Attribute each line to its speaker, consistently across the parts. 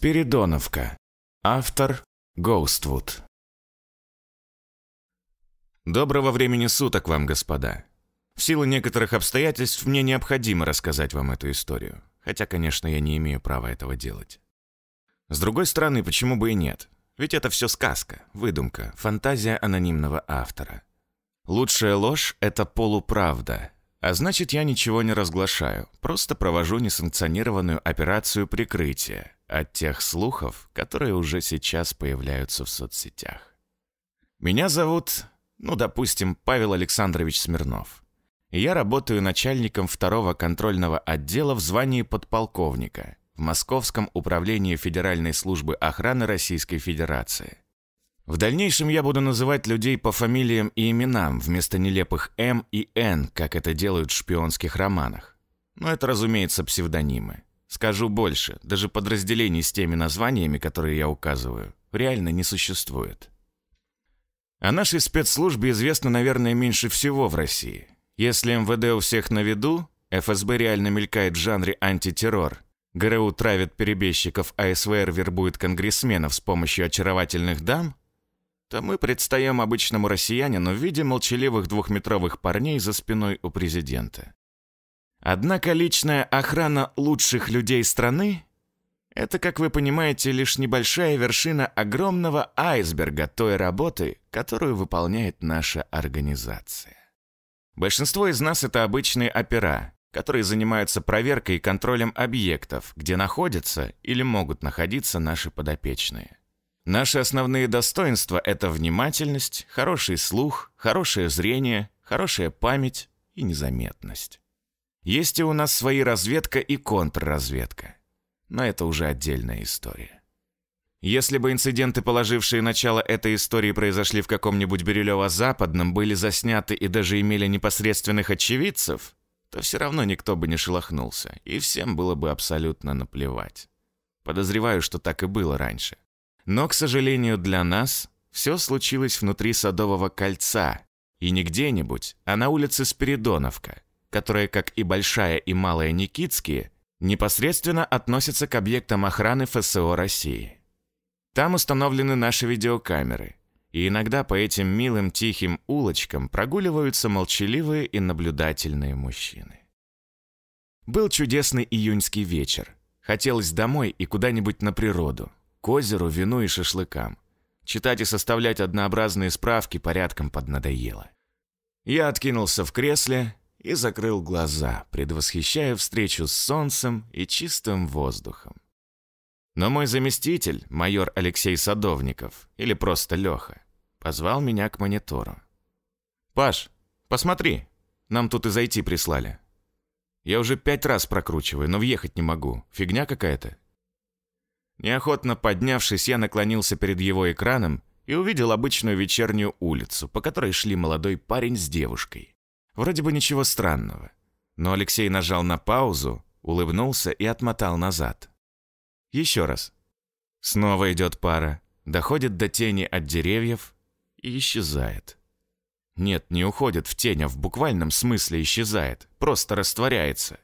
Speaker 1: Спиридоновка. Автор Гоуствуд. Доброго времени суток вам, господа. В силу некоторых обстоятельств мне необходимо рассказать вам эту историю. Хотя, конечно, я не имею права этого делать. С другой стороны, почему бы и нет? Ведь это все сказка, выдумка, фантазия анонимного автора. Лучшая ложь – это полуправда. А значит, я ничего не разглашаю, просто провожу несанкционированную операцию прикрытия от тех слухов, которые уже сейчас появляются в соцсетях. Меня зовут, ну, допустим, Павел Александрович Смирнов. Я работаю начальником второго контрольного отдела в звании подполковника в Московском управлении Федеральной службы охраны Российской Федерации. В дальнейшем я буду называть людей по фамилиям и именам вместо нелепых «М» и «Н», как это делают в шпионских романах. Но это, разумеется, псевдонимы. Скажу больше, даже подразделений с теми названиями, которые я указываю, реально не существует. О нашей спецслужбе известно, наверное, меньше всего в России. Если МВД у всех на виду, ФСБ реально мелькает в жанре антитеррор. ГРУ травит перебежчиков, а СВР вербует конгрессменов с помощью очаровательных дам, то мы предстаем обычному россиянину в виде молчаливых двухметровых парней за спиной у президента. Однако личная охрана лучших людей страны – это, как вы понимаете, лишь небольшая вершина огромного айсберга той работы, которую выполняет наша организация. Большинство из нас – это обычные опера, которые занимаются проверкой и контролем объектов, где находятся или могут находиться наши подопечные. Наши основные достоинства – это внимательность, хороший слух, хорошее зрение, хорошая память и незаметность. Есть и у нас свои разведка и контрразведка. Но это уже отдельная история. Если бы инциденты, положившие начало этой истории, произошли в каком-нибудь Бирюлево-Западном, были засняты и даже имели непосредственных очевидцев, то все равно никто бы не шелохнулся, и всем было бы абсолютно наплевать. Подозреваю, что так и было раньше. Но, к сожалению для нас, все случилось внутри Садового кольца, и не где-нибудь, а на улице Спиридоновка – которые как и Большая и Малая Никитские, непосредственно относятся к объектам охраны ФСО России. Там установлены наши видеокамеры, и иногда по этим милым тихим улочкам прогуливаются молчаливые и наблюдательные мужчины. Был чудесный июньский вечер. Хотелось домой и куда-нибудь на природу, к озеру, вину и шашлыкам. Читать и составлять однообразные справки порядком поднадоело. Я откинулся в кресле, и закрыл глаза, предвосхищая встречу с солнцем и чистым воздухом. Но мой заместитель, майор Алексей Садовников, или просто Леха, позвал меня к монитору. «Паш, посмотри, нам тут и зайти прислали. Я уже пять раз прокручиваю, но въехать не могу. Фигня какая-то». Неохотно поднявшись, я наклонился перед его экраном и увидел обычную вечернюю улицу, по которой шли молодой парень с девушкой. Вроде бы ничего странного. Но Алексей нажал на паузу, улыбнулся и отмотал назад. Еще раз. Снова идет пара, доходит до тени от деревьев и исчезает. Нет, не уходит в тень, а в буквальном смысле исчезает, просто растворяется.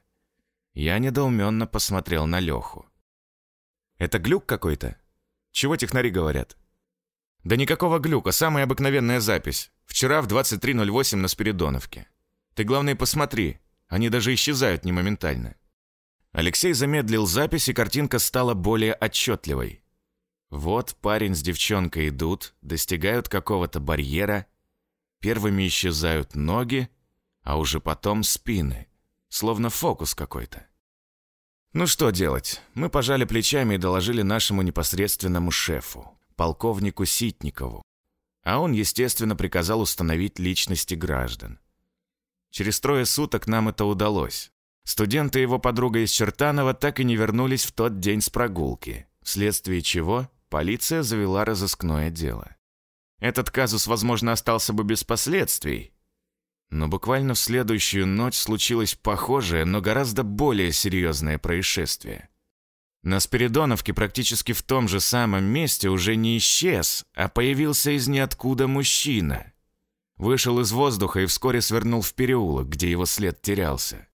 Speaker 1: Я недоуменно посмотрел на Леху. «Это глюк какой-то? Чего технари говорят?» «Да никакого глюка, самая обыкновенная запись. Вчера в 23.08 на Спиридоновке». Ты, главное, посмотри. Они даже исчезают не моментально». Алексей замедлил запись, и картинка стала более отчетливой. Вот парень с девчонкой идут, достигают какого-то барьера, первыми исчезают ноги, а уже потом спины, словно фокус какой-то. Ну что делать, мы пожали плечами и доложили нашему непосредственному шефу, полковнику Ситникову, а он, естественно, приказал установить личности граждан. Через трое суток нам это удалось. Студенты и его подруга из Чертанова так и не вернулись в тот день с прогулки, вследствие чего полиция завела разыскное дело. Этот казус, возможно, остался бы без последствий, но буквально в следующую ночь случилось похожее, но гораздо более серьезное происшествие. На Спиридоновке практически в том же самом месте уже не исчез, а появился из ниоткуда мужчина, Вышел из воздуха и вскоре свернул в переулок, где его след терялся.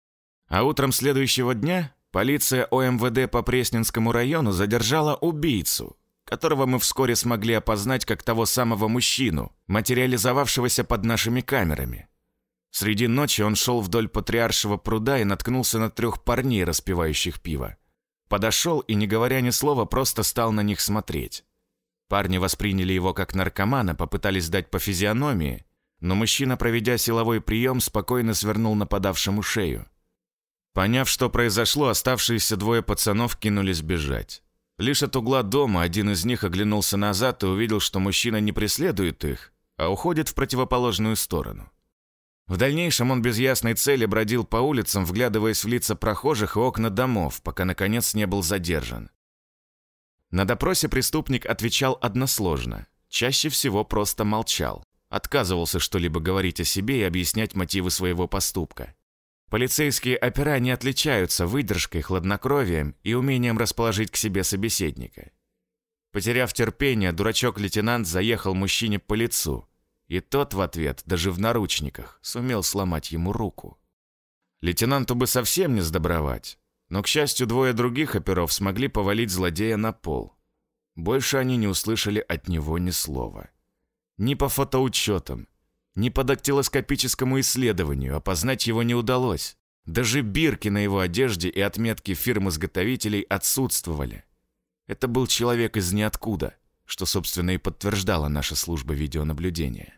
Speaker 1: А утром следующего дня полиция ОМВД по Пресненскому району задержала убийцу, которого мы вскоре смогли опознать как того самого мужчину, материализовавшегося под нашими камерами. Среди ночи он шел вдоль Патриаршего пруда и наткнулся на трех парней, распивающих пиво. Подошел и, не говоря ни слова, просто стал на них смотреть. Парни восприняли его как наркомана, попытались дать по физиономии, но мужчина, проведя силовой прием, спокойно свернул нападавшему шею. Поняв, что произошло, оставшиеся двое пацанов кинулись бежать. Лишь от угла дома один из них оглянулся назад и увидел, что мужчина не преследует их, а уходит в противоположную сторону. В дальнейшем он без ясной цели бродил по улицам, вглядываясь в лица прохожих и окна домов, пока, наконец, не был задержан. На допросе преступник отвечал односложно, чаще всего просто молчал. Отказывался что-либо говорить о себе и объяснять мотивы своего поступка. Полицейские опера не отличаются выдержкой, хладнокровием и умением расположить к себе собеседника. Потеряв терпение, дурачок-лейтенант заехал мужчине по лицу, и тот в ответ, даже в наручниках, сумел сломать ему руку. Лейтенанту бы совсем не сдобровать, но, к счастью, двое других оперов смогли повалить злодея на пол. Больше они не услышали от него ни слова. Ни по фотоучетам, ни по дактилоскопическому исследованию опознать его не удалось. Даже бирки на его одежде и отметки фирм-изготовителей отсутствовали. Это был человек из ниоткуда, что, собственно, и подтверждала наша служба видеонаблюдения.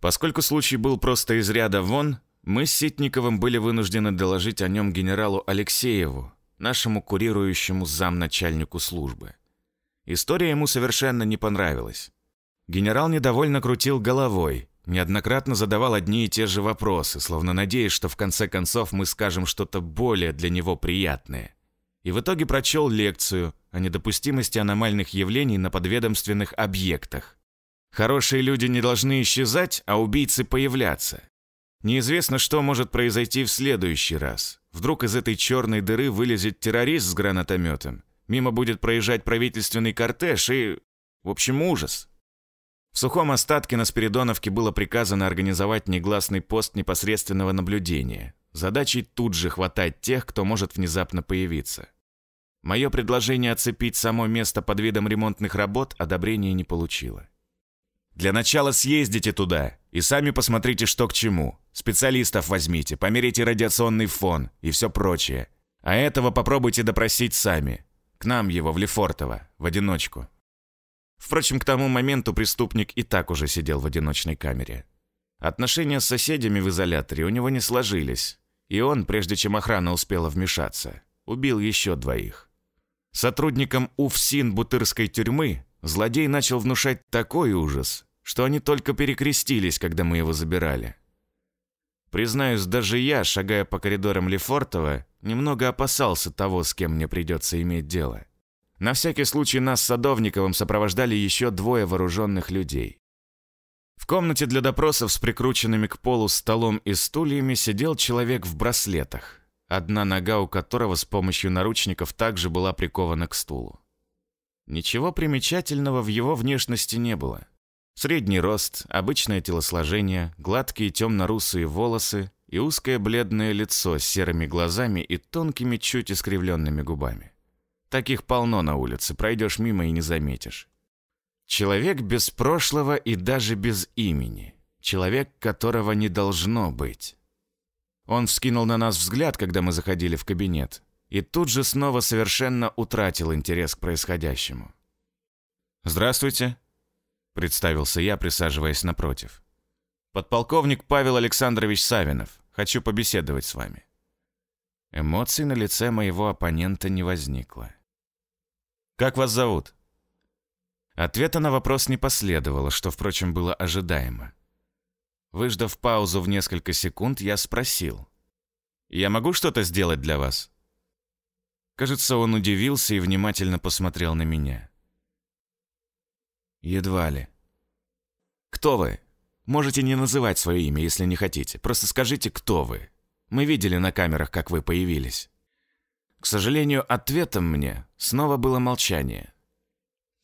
Speaker 1: Поскольку случай был просто из ряда вон, мы с Ситниковым были вынуждены доложить о нем генералу Алексееву, нашему курирующему замначальнику службы. История ему совершенно не понравилась. Генерал недовольно крутил головой, неоднократно задавал одни и те же вопросы, словно надеясь, что в конце концов мы скажем что-то более для него приятное. И в итоге прочел лекцию о недопустимости аномальных явлений на подведомственных объектах. Хорошие люди не должны исчезать, а убийцы появляться. Неизвестно, что может произойти в следующий раз. Вдруг из этой черной дыры вылезет террорист с гранатометом, мимо будет проезжать правительственный кортеж и... В общем, ужас. В сухом остатке на Спиридоновке было приказано организовать негласный пост непосредственного наблюдения. Задачей тут же хватать тех, кто может внезапно появиться. Мое предложение оцепить само место под видом ремонтных работ одобрения не получило. Для начала съездите туда и сами посмотрите, что к чему. Специалистов возьмите, померите радиационный фон и все прочее. А этого попробуйте допросить сами. К нам его, в Лефортово, в одиночку. Впрочем, к тому моменту преступник и так уже сидел в одиночной камере. Отношения с соседями в изоляторе у него не сложились, и он, прежде чем охрана успела вмешаться, убил еще двоих. Сотрудникам УФСИН Бутырской тюрьмы злодей начал внушать такой ужас, что они только перекрестились, когда мы его забирали. Признаюсь, даже я, шагая по коридорам Лефортова, немного опасался того, с кем мне придется иметь дело. На всякий случай нас с Садовниковым сопровождали еще двое вооруженных людей. В комнате для допросов с прикрученными к полу столом и стульями сидел человек в браслетах, одна нога у которого с помощью наручников также была прикована к стулу. Ничего примечательного в его внешности не было. Средний рост, обычное телосложение, гладкие темно-русые волосы и узкое бледное лицо с серыми глазами и тонкими, чуть искривленными губами. Таких полно на улице, пройдешь мимо и не заметишь. Человек без прошлого и даже без имени. Человек, которого не должно быть. Он вскинул на нас взгляд, когда мы заходили в кабинет, и тут же снова совершенно утратил интерес к происходящему. «Здравствуйте», — представился я, присаживаясь напротив. «Подполковник Павел Александрович Савинов. Хочу побеседовать с вами». Эмоций на лице моего оппонента не возникло. «Как вас зовут?» Ответа на вопрос не последовало, что, впрочем, было ожидаемо. Выждав паузу в несколько секунд, я спросил. «Я могу что-то сделать для вас?» Кажется, он удивился и внимательно посмотрел на меня. «Едва ли». «Кто вы? Можете не называть свое имя, если не хотите. Просто скажите, кто вы. Мы видели на камерах, как вы появились». К сожалению, ответом мне Снова было молчание.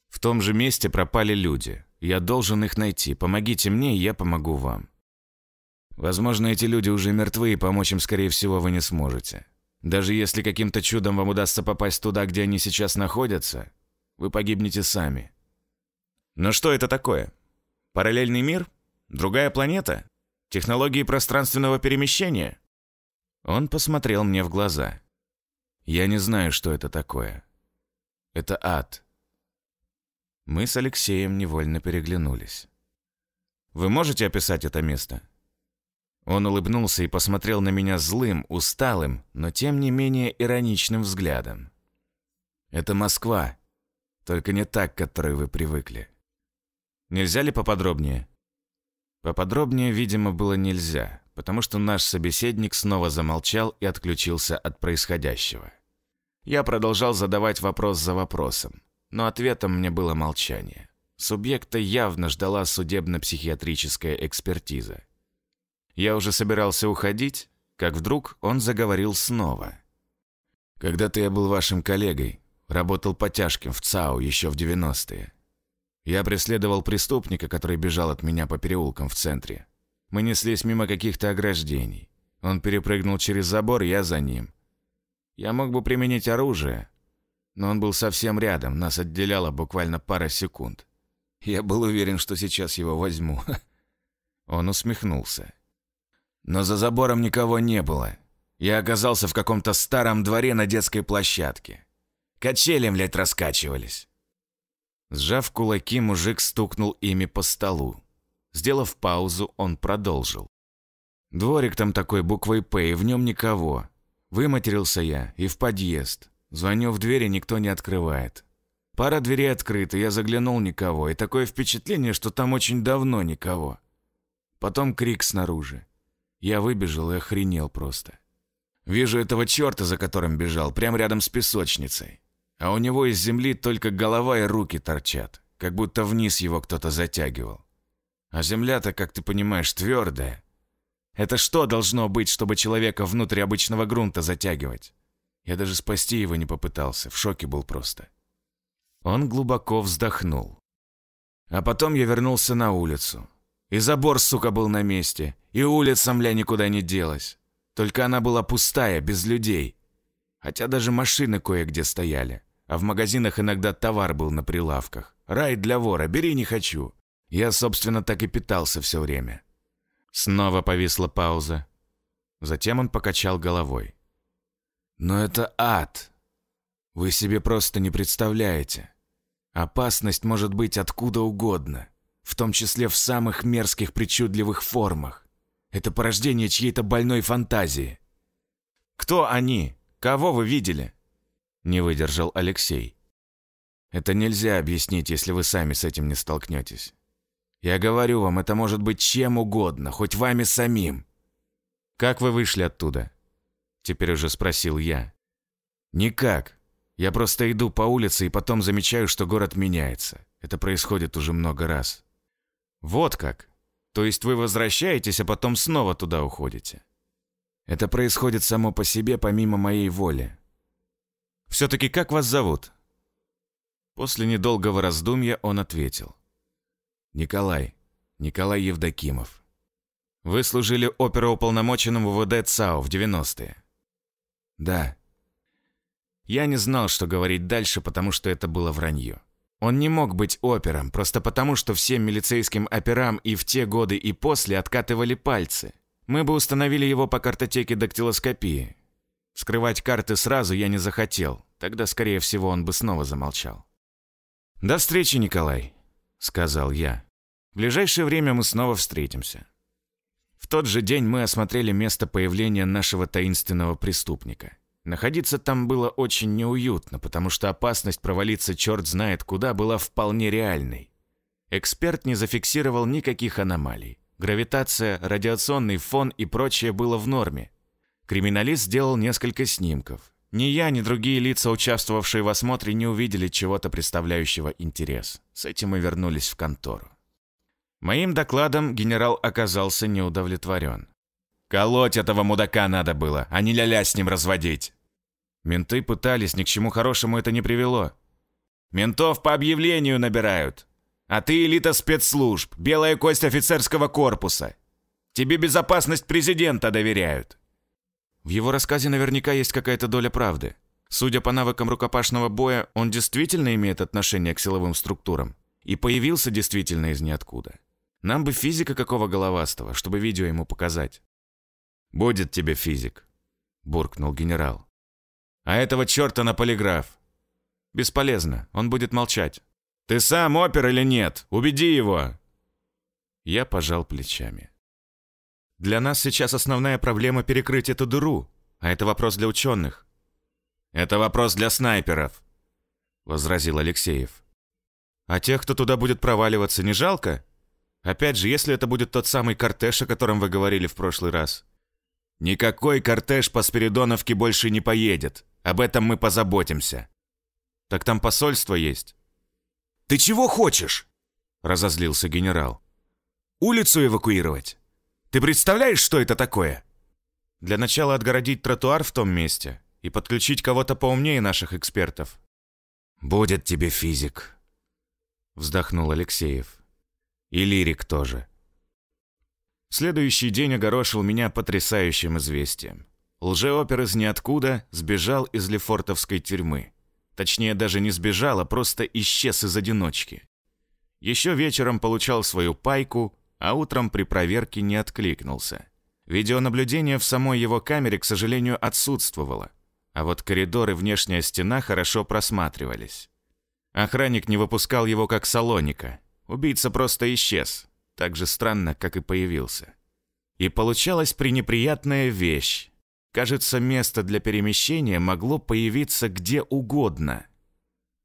Speaker 1: В том же месте пропали люди. Я должен их найти. Помогите мне, и я помогу вам. Возможно, эти люди уже мертвы, и помочь им, скорее всего, вы не сможете. Даже если каким-то чудом вам удастся попасть туда, где они сейчас находятся, вы погибнете сами. Но что это такое? Параллельный мир? Другая планета? Технологии пространственного перемещения? Он посмотрел мне в глаза. Я не знаю, что это такое. Это ад. Мы с Алексеем невольно переглянулись. «Вы можете описать это место?» Он улыбнулся и посмотрел на меня злым, усталым, но тем не менее ироничным взглядом. «Это Москва, только не так, к которой вы привыкли. Нельзя ли поподробнее?» Поподробнее, видимо, было нельзя, потому что наш собеседник снова замолчал и отключился от происходящего. Я продолжал задавать вопрос за вопросом, но ответом мне было молчание. Субъекта явно ждала судебно-психиатрическая экспертиза. Я уже собирался уходить, как вдруг он заговорил снова. «Когда-то я был вашим коллегой, работал по тяжким в ЦАУ еще в 90-е. Я преследовал преступника, который бежал от меня по переулкам в центре. Мы неслись мимо каких-то ограждений. Он перепрыгнул через забор, я за ним. Я мог бы применить оружие, но он был совсем рядом, нас отделяло буквально пара секунд. Я был уверен, что сейчас его возьму. Он усмехнулся. Но за забором никого не было. Я оказался в каком-то старом дворе на детской площадке. Качели, блядь, раскачивались. Сжав кулаки, мужик стукнул ими по столу. Сделав паузу, он продолжил. Дворик там такой буквой «П», и в нем никого. Выматерился я и в подъезд. Звоню в двери, никто не открывает. Пара дверей открыта, я заглянул никого, и такое впечатление, что там очень давно никого. Потом крик снаружи. Я выбежал и охренел просто. Вижу этого черта, за которым бежал, прямо рядом с песочницей. А у него из земли только голова и руки торчат, как будто вниз его кто-то затягивал. А земля-то, как ты понимаешь, твердая. Это что должно быть, чтобы человека внутрь обычного грунта затягивать? Я даже спасти его не попытался, в шоке был просто. Он глубоко вздохнул. А потом я вернулся на улицу. И забор, сука, был на месте, и улица, мля, никуда не делась. Только она была пустая, без людей. Хотя даже машины кое-где стояли. А в магазинах иногда товар был на прилавках. Рай для вора, бери не хочу. Я, собственно, так и питался все время. Снова повисла пауза. Затем он покачал головой. «Но это ад! Вы себе просто не представляете. Опасность может быть откуда угодно, в том числе в самых мерзких причудливых формах. Это порождение чьей-то больной фантазии». «Кто они? Кого вы видели?» Не выдержал Алексей. «Это нельзя объяснить, если вы сами с этим не столкнетесь. Я говорю вам, это может быть чем угодно, хоть вами самим. Как вы вышли оттуда? Теперь уже спросил я. Никак. Я просто иду по улице и потом замечаю, что город меняется. Это происходит уже много раз. Вот как. То есть вы возвращаетесь, а потом снова туда уходите? Это происходит само по себе, помимо моей воли. Все-таки как вас зовут? После недолгого раздумья он ответил. Николай. Николай Евдокимов. Вы служили оперуполномоченным ВВД ЦАО в 90-е? Да. Я не знал, что говорить дальше, потому что это было вранье. Он не мог быть опером, просто потому, что всем милицейским операм и в те годы, и после откатывали пальцы. Мы бы установили его по картотеке дактилоскопии. Скрывать карты сразу я не захотел, тогда, скорее всего, он бы снова замолчал. До встречи, Николай. — сказал я. «В ближайшее время мы снова встретимся». В тот же день мы осмотрели место появления нашего таинственного преступника. Находиться там было очень неуютно, потому что опасность провалиться черт знает куда была вполне реальной. Эксперт не зафиксировал никаких аномалий. Гравитация, радиационный фон и прочее было в норме. Криминалист сделал несколько снимков, ни я, ни другие лица, участвовавшие в осмотре, не увидели чего-то представляющего интерес. С этим мы вернулись в контору. Моим докладом генерал оказался неудовлетворен. «Колоть этого мудака надо было, а не ля-ля с ним разводить!» Менты пытались, ни к чему хорошему это не привело. «Ментов по объявлению набирают!» А ты элита спецслужб, белая кость офицерского корпуса. Тебе безопасность президента доверяют. В его рассказе наверняка есть какая-то доля правды. Судя по навыкам рукопашного боя, он действительно имеет отношение к силовым структурам. И появился действительно из ниоткуда. Нам бы физика какого головастого, чтобы видео ему показать. «Будет тебе физик», – буркнул генерал. «А этого черта на полиграф!» «Бесполезно, он будет молчать». «Ты сам опер или нет? Убеди его!» Я пожал плечами. Для нас сейчас основная проблема перекрыть эту дыру, а это вопрос для ученых. Это вопрос для снайперов, возразил Алексеев. А тех, кто туда будет проваливаться, не жалко? Опять же, если это будет тот самый кортеж, о котором вы говорили в прошлый раз. Никакой кортеж по Спиридоновке больше не поедет. Об этом мы позаботимся. Так там посольство есть. Ты чего хочешь? Разозлился генерал. Улицу эвакуировать? Ты представляешь, что это такое?» «Для начала отгородить тротуар в том месте и подключить кого-то поумнее наших экспертов». «Будет тебе физик», — вздохнул Алексеев. «И лирик тоже». Следующий день огорошил меня потрясающим известием. Лжеопер из ниоткуда сбежал из Лефортовской тюрьмы. Точнее, даже не сбежал, а просто исчез из одиночки. Еще вечером получал свою пайку, а утром при проверке не откликнулся. Видеонаблюдение в самой его камере, к сожалению, отсутствовало, а вот коридор и внешняя стена хорошо просматривались. Охранник не выпускал его как салоника. Убийца просто исчез, так же странно, как и появился. И получалась пренеприятная вещь. Кажется, место для перемещения могло появиться где угодно.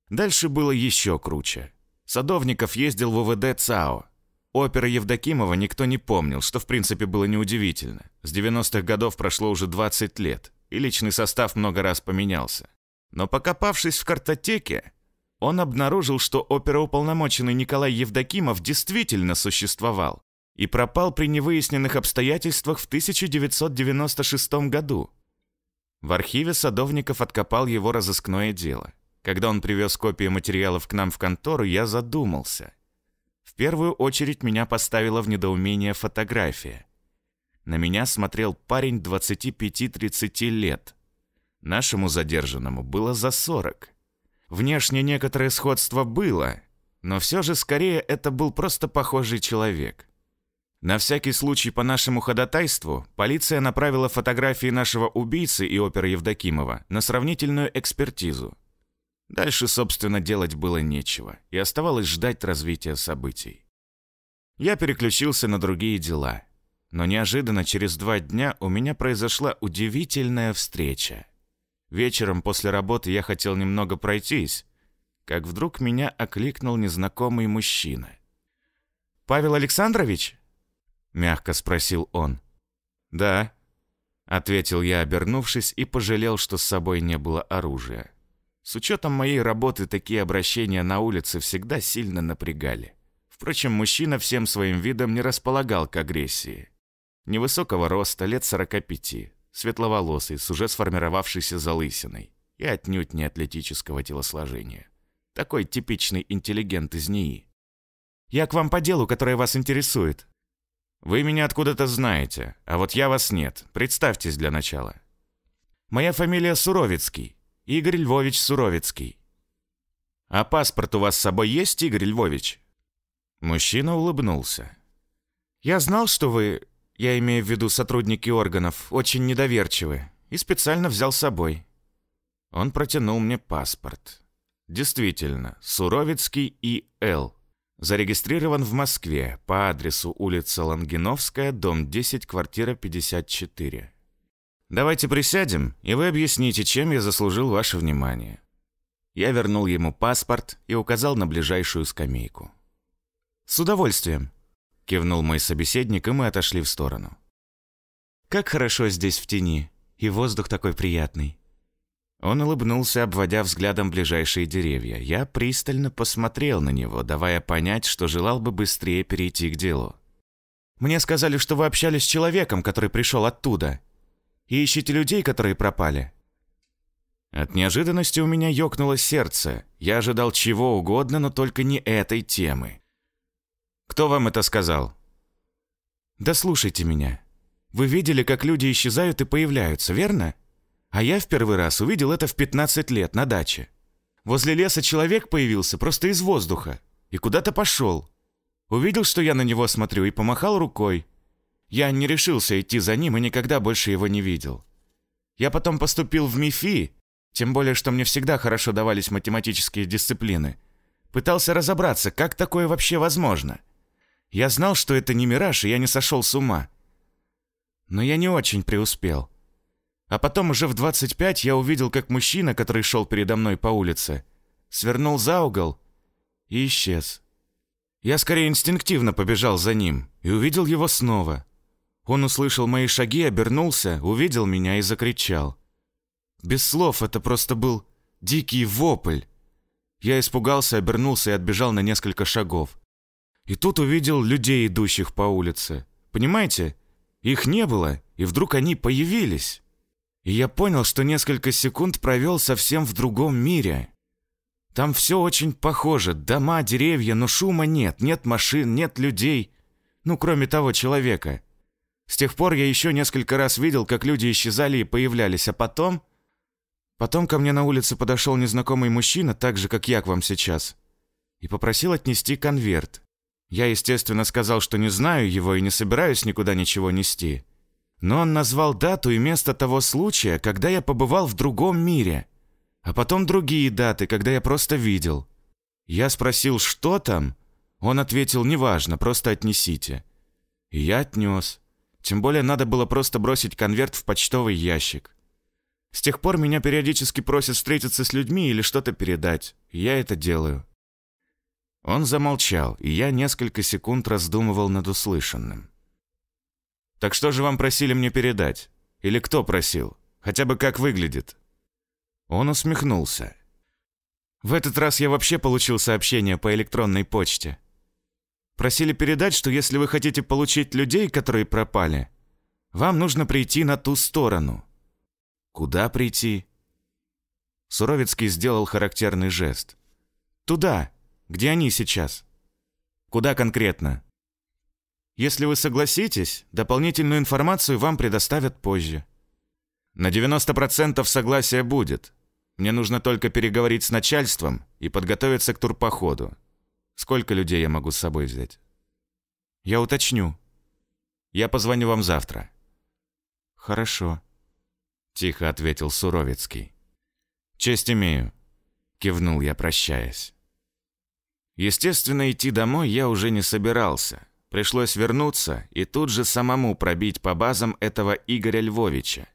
Speaker 1: Дальше было еще круче. Садовников ездил в ВВД ЦАО. Опера Евдокимова никто не помнил, что в принципе было неудивительно. С 90-х годов прошло уже 20 лет, и личный состав много раз поменялся. Но покопавшись в картотеке, он обнаружил, что опероуполномоченный Николай Евдокимов действительно существовал и пропал при невыясненных обстоятельствах в 1996 году. В архиве Садовников откопал его разыскное дело. Когда он привез копии материалов к нам в контору, я задумался – в первую очередь меня поставила в недоумение фотография. На меня смотрел парень 25-30 лет. Нашему задержанному было за 40. Внешне некоторое сходство было, но все же скорее это был просто похожий человек. На всякий случай по нашему ходатайству полиция направила фотографии нашего убийцы и опера Евдокимова на сравнительную экспертизу. Дальше, собственно, делать было нечего, и оставалось ждать развития событий. Я переключился на другие дела. Но неожиданно через два дня у меня произошла удивительная встреча. Вечером после работы я хотел немного пройтись, как вдруг меня окликнул незнакомый мужчина. «Павел Александрович?» — мягко спросил он. «Да», — ответил я, обернувшись, и пожалел, что с собой не было оружия. С учетом моей работы такие обращения на улице всегда сильно напрягали. Впрочем, мужчина всем своим видом не располагал к агрессии. Невысокого роста, лет 45, светловолосый, с уже сформировавшейся залысиной и отнюдь не атлетического телосложения. Такой типичный интеллигент из НИИ. «Я к вам по делу, которое вас интересует». «Вы меня откуда-то знаете, а вот я вас нет. Представьтесь для начала». «Моя фамилия Суровицкий. Игорь Львович Суровицкий. «А паспорт у вас с собой есть, Игорь Львович?» Мужчина улыбнулся. «Я знал, что вы, я имею в виду сотрудники органов, очень недоверчивы, и специально взял с собой». Он протянул мне паспорт. Действительно, Суровицкий и Л. Зарегистрирован в Москве по адресу улица Лангиновская, дом 10, квартира 54. Давайте присядем, и вы объясните, чем я заслужил ваше внимание». Я вернул ему паспорт и указал на ближайшую скамейку. «С удовольствием», — кивнул мой собеседник, и мы отошли в сторону. «Как хорошо здесь в тени, и воздух такой приятный». Он улыбнулся, обводя взглядом ближайшие деревья. Я пристально посмотрел на него, давая понять, что желал бы быстрее перейти к делу. «Мне сказали, что вы общались с человеком, который пришел оттуда», и ищите людей, которые пропали». От неожиданности у меня ёкнуло сердце. Я ожидал чего угодно, но только не этой темы. «Кто вам это сказал?» «Да слушайте меня. Вы видели, как люди исчезают и появляются, верно? А я в первый раз увидел это в 15 лет на даче. Возле леса человек появился просто из воздуха и куда-то пошел. Увидел, что я на него смотрю, и помахал рукой. Я не решился идти за ним и никогда больше его не видел. Я потом поступил в МИФИ, тем более, что мне всегда хорошо давались математические дисциплины. Пытался разобраться, как такое вообще возможно. Я знал, что это не мираж, и я не сошел с ума. Но я не очень преуспел. А потом уже в 25 я увидел, как мужчина, который шел передо мной по улице, свернул за угол и исчез. Я скорее инстинктивно побежал за ним и увидел его снова. Он услышал мои шаги, обернулся, увидел меня и закричал. Без слов, это просто был дикий вопль. Я испугался, обернулся и отбежал на несколько шагов. И тут увидел людей, идущих по улице. Понимаете? Их не было, и вдруг они появились. И я понял, что несколько секунд провел совсем в другом мире. Там все очень похоже. Дома, деревья, но шума нет. Нет машин, нет людей. Ну, кроме того человека. С тех пор я еще несколько раз видел, как люди исчезали и появлялись, а потом... Потом ко мне на улице подошел незнакомый мужчина, так же, как я к вам сейчас, и попросил отнести конверт. Я, естественно, сказал, что не знаю его и не собираюсь никуда ничего нести. Но он назвал дату и место того случая, когда я побывал в другом мире. А потом другие даты, когда я просто видел. Я спросил, что там? Он ответил, неважно, просто отнесите. И я отнес. Тем более надо было просто бросить конверт в почтовый ящик. С тех пор меня периодически просят встретиться с людьми или что-то передать. я это делаю. Он замолчал, и я несколько секунд раздумывал над услышанным. «Так что же вам просили мне передать? Или кто просил? Хотя бы как выглядит?» Он усмехнулся. «В этот раз я вообще получил сообщение по электронной почте. Просили передать, что если вы хотите получить людей, которые пропали, вам нужно прийти на ту сторону. Куда прийти? Суровицкий сделал характерный жест. Туда, где они сейчас. Куда конкретно? Если вы согласитесь, дополнительную информацию вам предоставят позже. На 90% согласия будет. Мне нужно только переговорить с начальством и подготовиться к турпоходу. Сколько людей я могу с собой взять? Я уточню. Я позвоню вам завтра. Хорошо. Тихо ответил Суровицкий. Честь имею. Кивнул я, прощаясь. Естественно, идти домой я уже не собирался. Пришлось вернуться и тут же самому пробить по базам этого Игоря Львовича.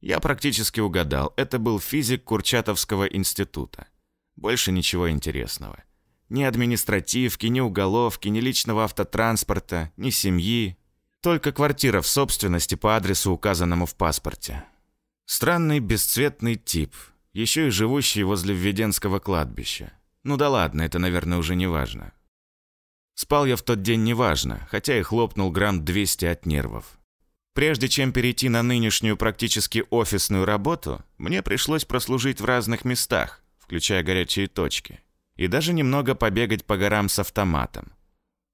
Speaker 1: Я практически угадал, это был физик Курчатовского института. Больше ничего интересного. Ни административки, ни уголовки, ни личного автотранспорта, ни семьи. Только квартира в собственности по адресу, указанному в паспорте. Странный бесцветный тип, еще и живущий возле Введенского кладбища. Ну да ладно, это, наверное, уже не важно. Спал я в тот день неважно, хотя и хлопнул грамм 200 от нервов. Прежде чем перейти на нынешнюю практически офисную работу, мне пришлось прослужить в разных местах, включая горячие точки и даже немного побегать по горам с автоматом.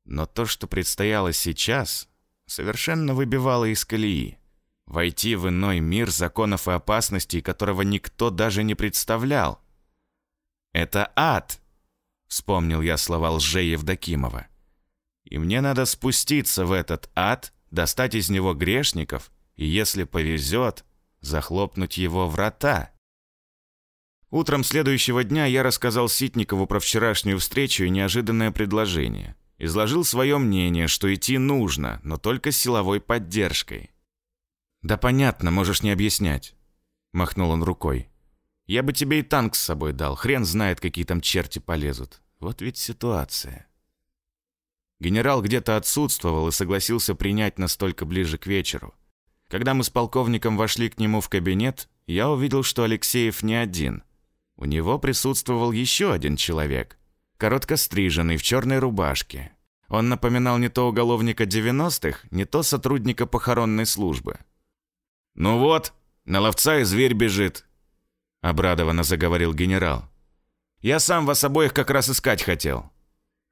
Speaker 1: Но то, что предстояло сейчас, совершенно выбивало из колеи. Войти в иной мир законов и опасностей, которого никто даже не представлял. «Это ад!» — вспомнил я слова лже Евдокимова. «И мне надо спуститься в этот ад, достать из него грешников и, если повезет, захлопнуть его врата». Утром следующего дня я рассказал Ситникову про вчерашнюю встречу и неожиданное предложение. Изложил свое мнение, что идти нужно, но только с силовой поддержкой. «Да понятно, можешь не объяснять», – махнул он рукой. «Я бы тебе и танк с собой дал, хрен знает, какие там черти полезут. Вот ведь ситуация». Генерал где-то отсутствовал и согласился принять нас только ближе к вечеру. Когда мы с полковником вошли к нему в кабинет, я увидел, что Алексеев не один – у него присутствовал еще один человек, коротко стриженный в черной рубашке. Он напоминал не то уголовника 90-х, не то сотрудника похоронной службы. «Ну вот, на ловца и зверь бежит», — обрадованно заговорил генерал. «Я сам вас обоих как раз искать хотел.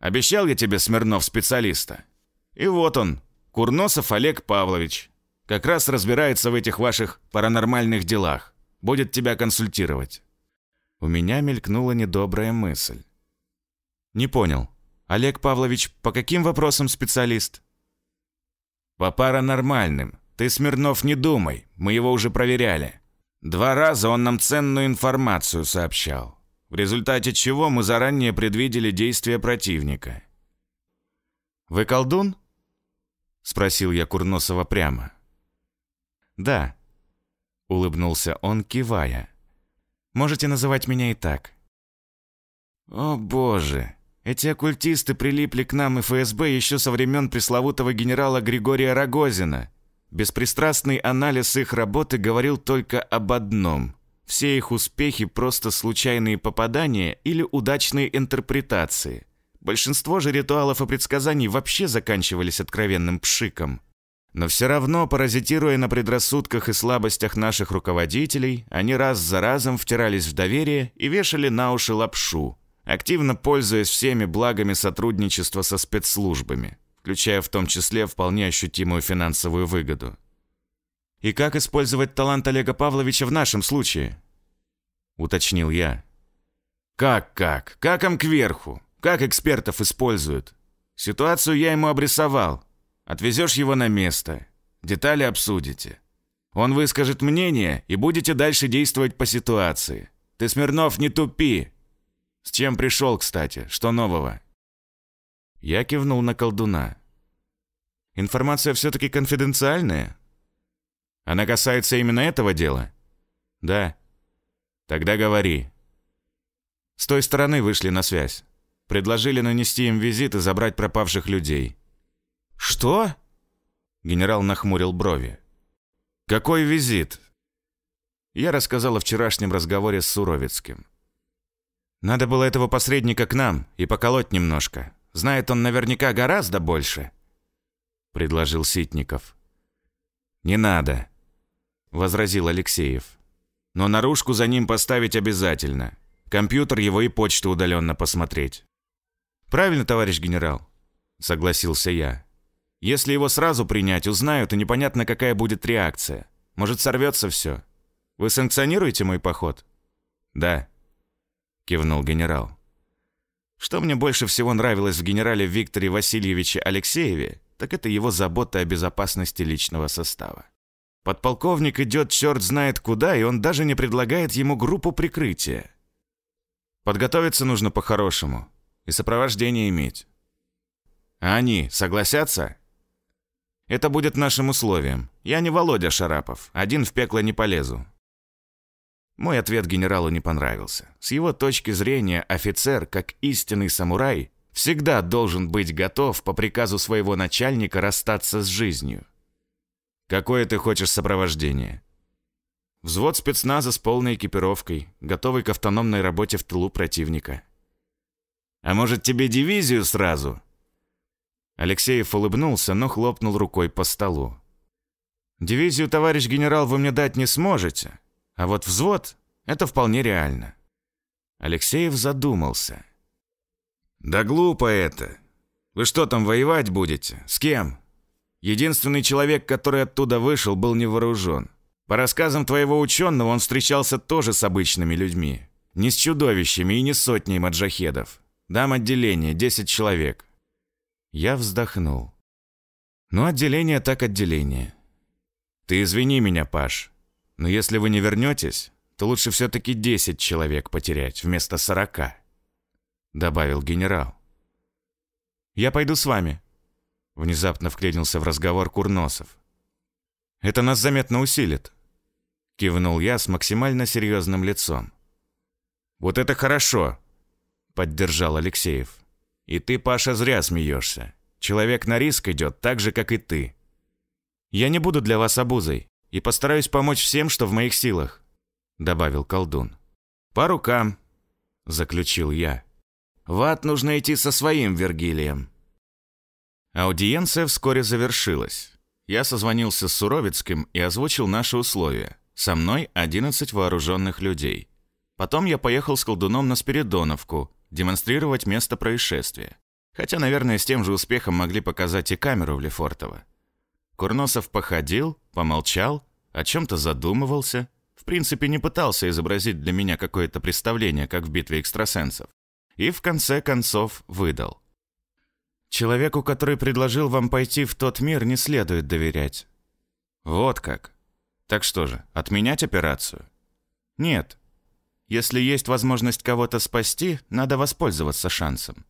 Speaker 1: Обещал я тебе, Смирнов, специалиста. И вот он, Курносов Олег Павлович. Как раз разбирается в этих ваших паранормальных делах. Будет тебя консультировать». У меня мелькнула недобрая мысль. «Не понял. Олег Павлович, по каким вопросам специалист?» «По паранормальным. Ты, Смирнов, не думай. Мы его уже проверяли. Два раза он нам ценную информацию сообщал, в результате чего мы заранее предвидели действия противника». «Вы колдун?» – спросил я Курносова прямо. «Да», – улыбнулся он, кивая. Можете называть меня и так. О боже, эти оккультисты прилипли к нам и ФСБ еще со времен пресловутого генерала Григория Рогозина. Беспристрастный анализ их работы говорил только об одном. Все их успехи просто случайные попадания или удачные интерпретации. Большинство же ритуалов и предсказаний вообще заканчивались откровенным пшиком – но все равно, паразитируя на предрассудках и слабостях наших руководителей, они раз за разом втирались в доверие и вешали на уши лапшу, активно пользуясь всеми благами сотрудничества со спецслужбами, включая в том числе вполне ощутимую финансовую выгоду. «И как использовать талант Олега Павловича в нашем случае?» – уточнил я. «Как-как? Как им кверху? Как экспертов используют? Ситуацию я ему обрисовал. Отвезешь его на место. Детали обсудите. Он выскажет мнение, и будете дальше действовать по ситуации. Ты, Смирнов, не тупи. С чем пришел, кстати? Что нового? Я кивнул на колдуна. Информация все-таки конфиденциальная? Она касается именно этого дела? Да. Тогда говори. С той стороны вышли на связь. Предложили нанести им визит и забрать пропавших людей. «Что?» Генерал нахмурил брови. «Какой визит?» Я рассказал о вчерашнем разговоре с Суровицким. «Надо было этого посредника к нам и поколоть немножко. Знает он наверняка гораздо больше», — предложил Ситников. «Не надо», — возразил Алексеев. «Но наружку за ним поставить обязательно. Компьютер его и почту удаленно посмотреть». «Правильно, товарищ генерал», — согласился я. Если его сразу принять, узнают, и непонятно, какая будет реакция. Может, сорвется все. Вы санкционируете мой поход?» «Да», — кивнул генерал. «Что мне больше всего нравилось в генерале Викторе Васильевиче Алексееве, так это его забота о безопасности личного состава. Подполковник идет черт знает куда, и он даже не предлагает ему группу прикрытия. Подготовиться нужно по-хорошему и сопровождение иметь. А они согласятся?» Это будет нашим условием. Я не Володя Шарапов. Один в пекло не полезу. Мой ответ генералу не понравился. С его точки зрения, офицер, как истинный самурай, всегда должен быть готов по приказу своего начальника расстаться с жизнью. «Какое ты хочешь сопровождение?» Взвод спецназа с полной экипировкой, готовый к автономной работе в тылу противника. «А может, тебе дивизию сразу?» Алексеев улыбнулся, но хлопнул рукой по столу. «Дивизию, товарищ генерал, вы мне дать не сможете, а вот взвод – это вполне реально». Алексеев задумался. «Да глупо это. Вы что там, воевать будете? С кем? Единственный человек, который оттуда вышел, был невооружен. По рассказам твоего ученого, он встречался тоже с обычными людьми. Не с чудовищами и не сотней маджахедов. Дам отделение, 10 человек. Я вздохнул. «Ну, отделение так отделение. Ты извини меня, Паш, но если вы не вернетесь, то лучше все-таки 10 человек потерять вместо 40», добавил генерал. «Я пойду с вами», внезапно вклинился в разговор Курносов. «Это нас заметно усилит», кивнул я с максимально серьезным лицом. «Вот это хорошо!» — поддержал Алексеев. И ты, Паша, зря смеешься. Человек на риск идет так же, как и ты. Я не буду для вас обузой и постараюсь помочь всем, что в моих силах», — добавил колдун. «По рукам», — заключил я. «В ад нужно идти со своим Вергилием». Аудиенция вскоре завершилась. Я созвонился с Суровицким и озвучил наши условия. Со мной 11 вооруженных людей. Потом я поехал с колдуном на Спиридоновку, демонстрировать место происшествия. Хотя, наверное, с тем же успехом могли показать и камеру в Лефортово. Курносов походил, помолчал, о чем-то задумывался, в принципе, не пытался изобразить для меня какое-то представление, как в битве экстрасенсов. И в конце концов выдал. «Человеку, который предложил вам пойти в тот мир, не следует доверять». «Вот как. Так что же, отменять операцию?» «Нет, если есть возможность кого-то спасти, надо воспользоваться шансом.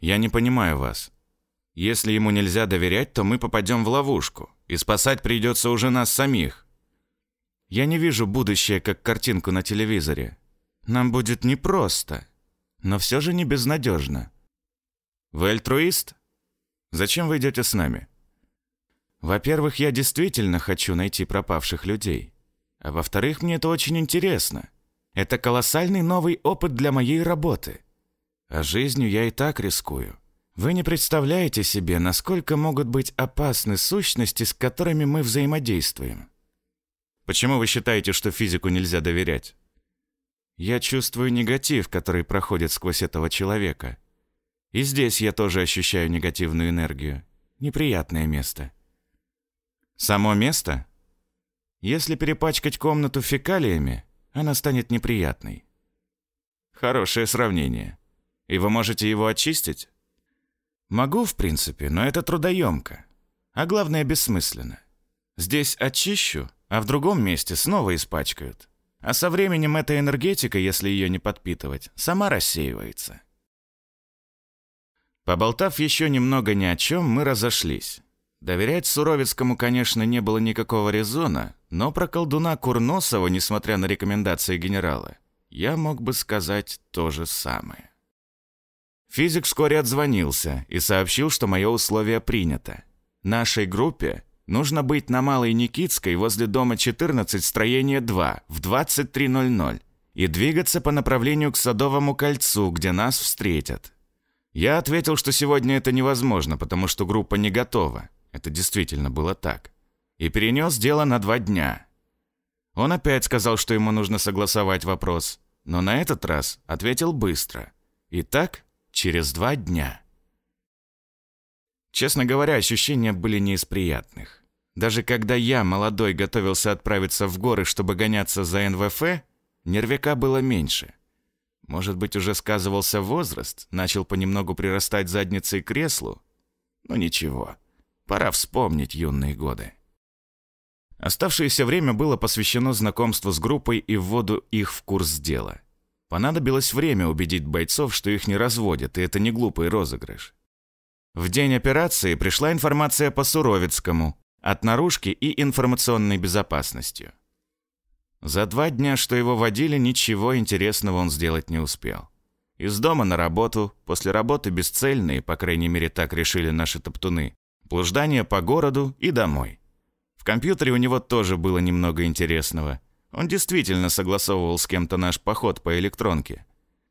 Speaker 1: Я не понимаю вас. Если ему нельзя доверять, то мы попадем в ловушку, и спасать придется уже нас самих. Я не вижу будущее как картинку на телевизоре. Нам будет непросто, но все же не безнадежно. Вы альтруист? Зачем вы идете с нами? Во-первых, я действительно хочу найти пропавших людей. А во-вторых, мне это очень интересно. Это колоссальный новый опыт для моей работы. А жизнью я и так рискую. Вы не представляете себе, насколько могут быть опасны сущности, с которыми мы взаимодействуем. Почему вы считаете, что физику нельзя доверять? Я чувствую негатив, который проходит сквозь этого человека. И здесь я тоже ощущаю негативную энергию. Неприятное место. Само место? Если перепачкать комнату фекалиями, она станет неприятной. Хорошее сравнение. И вы можете его очистить? Могу, в принципе, но это трудоемко. А главное, бессмысленно. Здесь очищу, а в другом месте снова испачкают. А со временем эта энергетика, если ее не подпитывать, сама рассеивается. Поболтав еще немного ни о чем, мы разошлись. Доверять Суровицкому, конечно, не было никакого резона, но про колдуна Курносова, несмотря на рекомендации генерала, я мог бы сказать то же самое. Физик вскоре отзвонился и сообщил, что мое условие принято. Нашей группе нужно быть на Малой Никитской возле дома 14, строение 2, в 23.00 и двигаться по направлению к Садовому кольцу, где нас встретят. Я ответил, что сегодня это невозможно, потому что группа не готова, это действительно было так. И перенес дело на два дня. Он опять сказал, что ему нужно согласовать вопрос, но на этот раз ответил быстро. И так через два дня. Честно говоря, ощущения были не из приятных. Даже когда я, молодой, готовился отправиться в горы, чтобы гоняться за НВФ, нервяка было меньше. Может быть, уже сказывался возраст, начал понемногу прирастать задницей к креслу? Но ну, ничего. Пора вспомнить юные годы. Оставшееся время было посвящено знакомству с группой и вводу их в курс дела. Понадобилось время убедить бойцов, что их не разводят, и это не глупый розыгрыш. В день операции пришла информация по Суровицкому, от наружки и информационной безопасностью. За два дня, что его водили, ничего интересного он сделать не успел. Из дома на работу, после работы бесцельные, по крайней мере так решили наши топтуны, Блуждание по городу и домой. В компьютере у него тоже было немного интересного. Он действительно согласовывал с кем-то наш поход по электронке.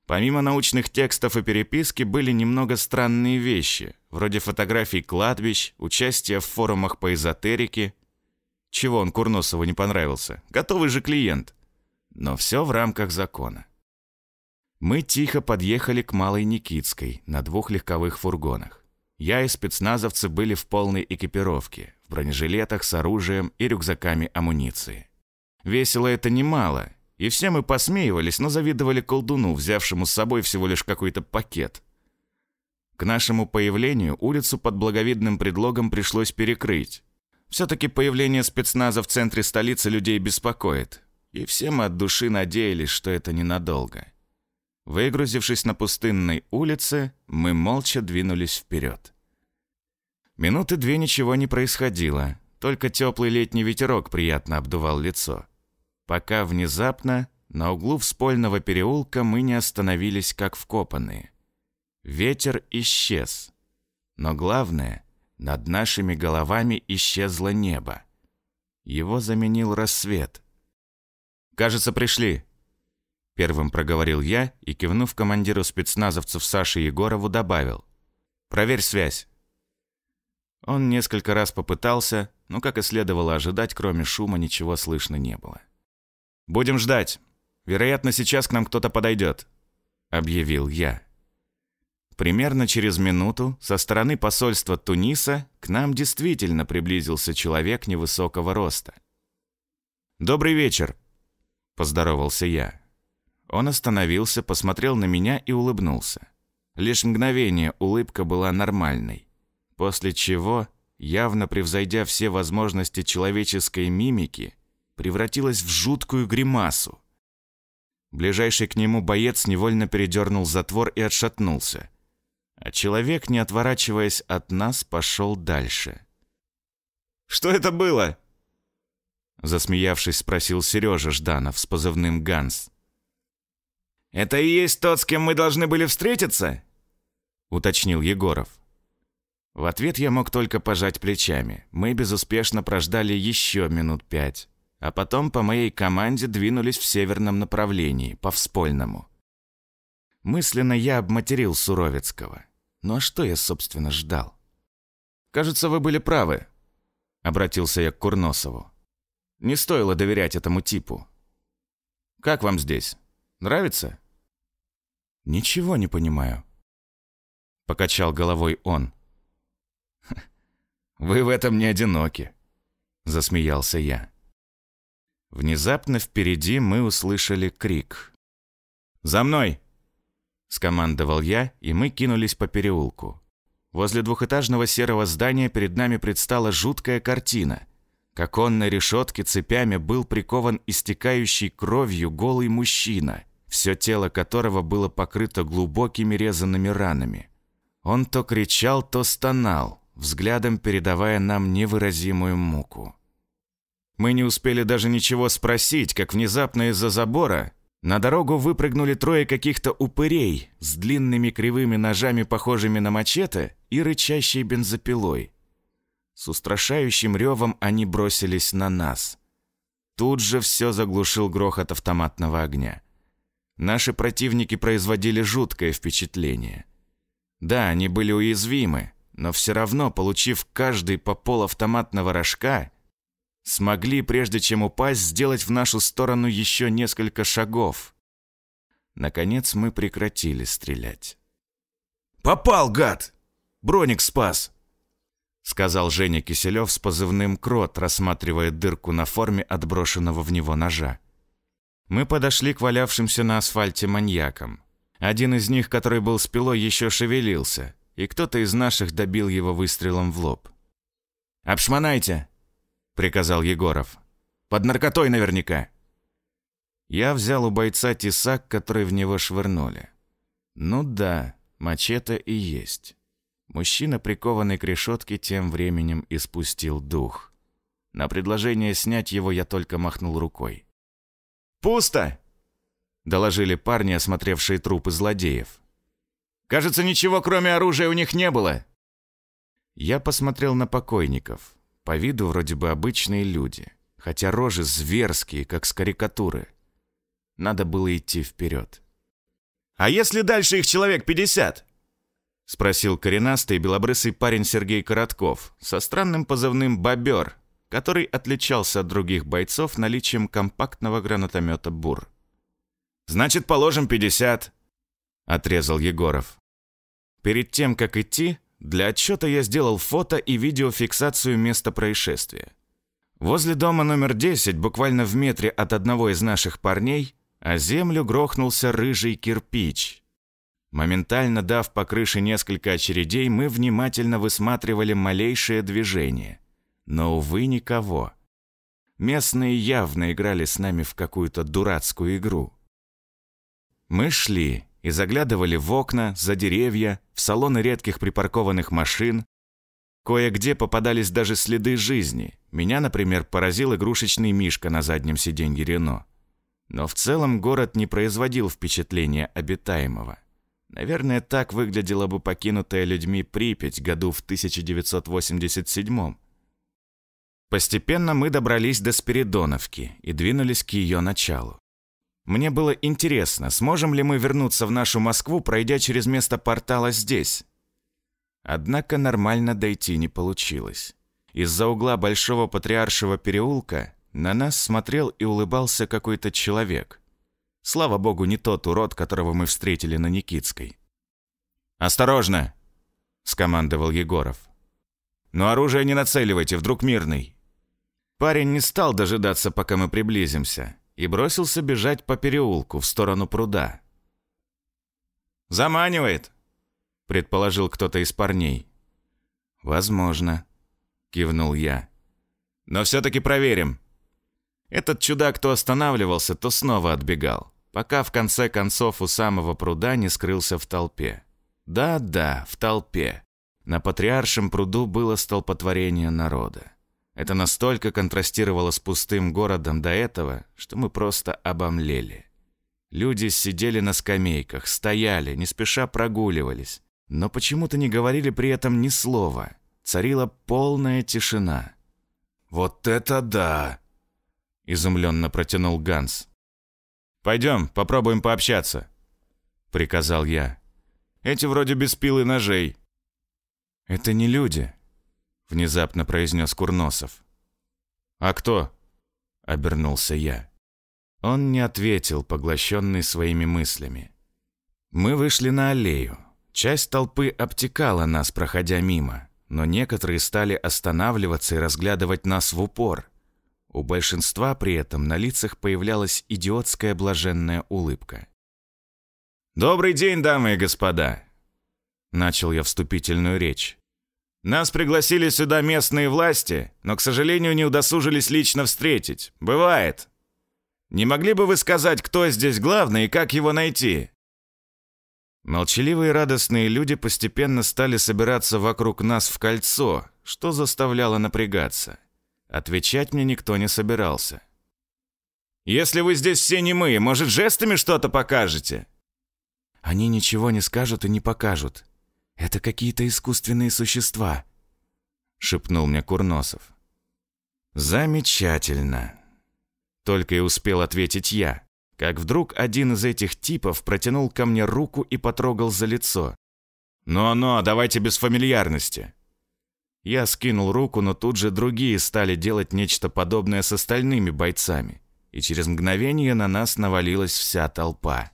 Speaker 1: Помимо научных текстов и переписки были немного странные вещи, вроде фотографий кладбищ, участия в форумах по эзотерике. Чего он Курносову не понравился? Готовый же клиент. Но все в рамках закона. Мы тихо подъехали к Малой Никитской на двух легковых фургонах. Я и спецназовцы были в полной экипировке, в бронежилетах с оружием и рюкзаками амуниции. Весело это немало, и все мы посмеивались, но завидовали колдуну, взявшему с собой всего лишь какой-то пакет. К нашему появлению улицу под благовидным предлогом пришлось перекрыть. Все-таки появление спецназа в центре столицы людей беспокоит, и все мы от души надеялись, что это ненадолго. Выгрузившись на пустынной улице, мы молча двинулись вперед. Минуты две ничего не происходило, только теплый летний ветерок приятно обдувал лицо. Пока внезапно на углу вспольного переулка мы не остановились как вкопанные. Ветер исчез. Но главное, над нашими головами исчезло небо. Его заменил рассвет. «Кажется, пришли», Первым проговорил я и, кивнув командиру спецназовцев Саше Егорову, добавил. «Проверь связь». Он несколько раз попытался, но, как и следовало ожидать, кроме шума ничего слышно не было. «Будем ждать. Вероятно, сейчас к нам кто-то подойдет», — объявил я. Примерно через минуту со стороны посольства Туниса к нам действительно приблизился человек невысокого роста. «Добрый вечер», — поздоровался я. Он остановился, посмотрел на меня и улыбнулся. Лишь мгновение улыбка была нормальной. После чего, явно превзойдя все возможности человеческой мимики, превратилась в жуткую гримасу. Ближайший к нему боец невольно передернул затвор и отшатнулся. А человек, не отворачиваясь от нас, пошел дальше. «Что это было?» Засмеявшись, спросил Сережа Жданов с позывным «Ганс». «Это и есть тот, с кем мы должны были встретиться?» — уточнил Егоров. В ответ я мог только пожать плечами. Мы безуспешно прождали еще минут пять. А потом по моей команде двинулись в северном направлении, по вспольному. Мысленно я обматерил Суровицкого. Ну а что я, собственно, ждал? «Кажется, вы были правы», — обратился я к Курносову. «Не стоило доверять этому типу». «Как вам здесь?» Нравится?» «Ничего не понимаю», — покачал головой он. «Вы в этом не одиноки», — засмеялся я. Внезапно впереди мы услышали крик. «За мной!» — скомандовал я, и мы кинулись по переулку. Возле двухэтажного серого здания перед нами предстала жуткая картина. К оконной решетке цепями был прикован истекающий кровью голый мужчина — все тело которого было покрыто глубокими резанными ранами. Он то кричал, то стонал, взглядом передавая нам невыразимую муку. Мы не успели даже ничего спросить, как внезапно из-за забора на дорогу выпрыгнули трое каких-то упырей с длинными кривыми ножами, похожими на мачете, и рычащей бензопилой. С устрашающим ревом они бросились на нас. Тут же все заглушил грохот автоматного огня. Наши противники производили жуткое впечатление. Да, они были уязвимы, но все равно, получив каждый по полавтоматного рожка, смогли, прежде чем упасть, сделать в нашу сторону еще несколько шагов. Наконец мы прекратили стрелять. «Попал, гад! Броник спас!» Сказал Женя Киселев с позывным «Крот», рассматривая дырку на форме отброшенного в него ножа. Мы подошли к валявшимся на асфальте маньякам. Один из них, который был с пилой, еще шевелился, и кто-то из наших добил его выстрелом в лоб. «Обшмонайте!» – приказал Егоров. «Под наркотой наверняка!» Я взял у бойца тесак, который в него швырнули. Ну да, мачете и есть. Мужчина, прикованный к решетке, тем временем испустил дух. На предложение снять его я только махнул рукой. «Пусто!» – доложили парни, осмотревшие трупы злодеев. «Кажется, ничего кроме оружия у них не было!» Я посмотрел на покойников. По виду вроде бы обычные люди, хотя рожи зверские, как с карикатуры. Надо было идти вперед. «А если дальше их человек 50?» — спросил коренастый белобрысый парень Сергей Коротков со странным позывным «Бобер», который отличался от других бойцов наличием компактного гранатомета «Бур». «Значит, положим 50», — отрезал Егоров. Перед тем, как идти, для отчета я сделал фото и видеофиксацию места происшествия. Возле дома номер 10, буквально в метре от одного из наших парней, о землю грохнулся рыжий кирпич. Моментально дав по крыше несколько очередей, мы внимательно высматривали малейшее движение — но, увы, никого. Местные явно играли с нами в какую-то дурацкую игру. Мы шли и заглядывали в окна, за деревья, в салоны редких припаркованных машин. Кое-где попадались даже следы жизни. Меня, например, поразил игрушечный мишка на заднем сиденье Рено. Но в целом город не производил впечатления обитаемого. Наверное, так выглядела бы покинутая людьми Припять году в 1987 Постепенно мы добрались до Спиридоновки и двинулись к ее началу. Мне было интересно, сможем ли мы вернуться в нашу Москву, пройдя через место портала здесь. Однако нормально дойти не получилось. Из-за угла Большого Патриаршего переулка на нас смотрел и улыбался какой-то человек. Слава богу, не тот урод, которого мы встретили на Никитской. «Осторожно!» – скомандовал Егоров. «Но оружие не нацеливайте, вдруг мирный!» Парень не стал дожидаться, пока мы приблизимся, и бросился бежать по переулку в сторону пруда. «Заманивает!» — предположил кто-то из парней. «Возможно», — кивнул я. «Но все-таки проверим». Этот чудак то останавливался, то снова отбегал, пока в конце концов у самого пруда не скрылся в толпе. Да-да, в толпе. На Патриаршем пруду было столпотворение народа. Это настолько контрастировало с пустым городом до этого, что мы просто обомлели. Люди сидели на скамейках, стояли, не спеша прогуливались, но почему-то не говорили при этом ни слова. Царила полная тишина. «Вот это да!» – изумленно протянул Ганс. «Пойдем, попробуем пообщаться», – приказал я. «Эти вроде без пилы ножей». «Это не люди», внезапно произнес Курносов. «А кто?» – обернулся я. Он не ответил, поглощенный своими мыслями. Мы вышли на аллею. Часть толпы обтекала нас, проходя мимо, но некоторые стали останавливаться и разглядывать нас в упор. У большинства при этом на лицах появлялась идиотская блаженная улыбка. «Добрый день, дамы и господа!» Начал я вступительную речь. Нас пригласили сюда местные власти, но, к сожалению, не удосужились лично встретить. Бывает. Не могли бы вы сказать, кто здесь главный и как его найти?» Молчаливые радостные люди постепенно стали собираться вокруг нас в кольцо, что заставляло напрягаться. Отвечать мне никто не собирался. «Если вы здесь все не мы, может, жестами что-то покажете?» «Они ничего не скажут и не покажут. Это какие-то искусственные существа», — шепнул мне Курносов. «Замечательно!» Только и успел ответить я, как вдруг один из этих типов протянул ко мне руку и потрогал за лицо. «Ну-ну, давайте без фамильярности!» Я скинул руку, но тут же другие стали делать нечто подобное с остальными бойцами, и через мгновение на нас навалилась вся толпа.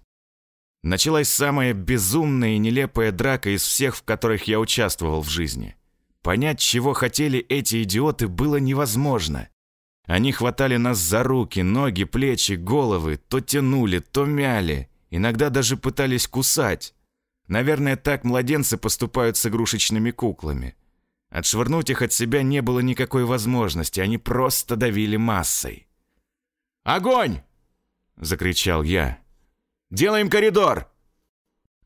Speaker 1: Началась самая безумная и нелепая драка из всех, в которых я участвовал в жизни. Понять, чего хотели эти идиоты, было невозможно. Они хватали нас за руки, ноги, плечи, головы, то тянули, то мяли, иногда даже пытались кусать. Наверное, так младенцы поступают с игрушечными куклами. Отшвырнуть их от себя не было никакой возможности, они просто давили массой. «Огонь!» – закричал я. Делаем коридор!»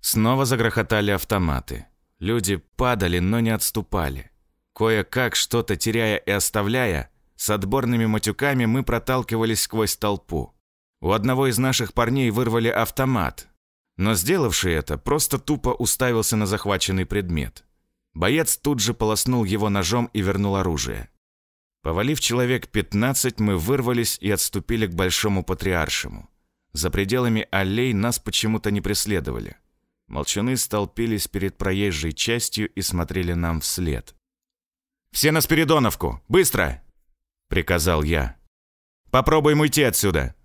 Speaker 1: Снова загрохотали автоматы. Люди падали, но не отступали. Кое-как, что-то теряя и оставляя, с отборными матюками мы проталкивались сквозь толпу. У одного из наших парней вырвали автомат, но сделавший это просто тупо уставился на захваченный предмет. Боец тут же полоснул его ножом и вернул оружие. Повалив человек 15, мы вырвались и отступили к Большому Патриаршему. За пределами аллей нас почему-то не преследовали. Молчуны столпились перед проезжей частью и смотрели нам вслед. «Все на Спиридоновку! Быстро!» – приказал я. «Попробуем уйти отсюда!»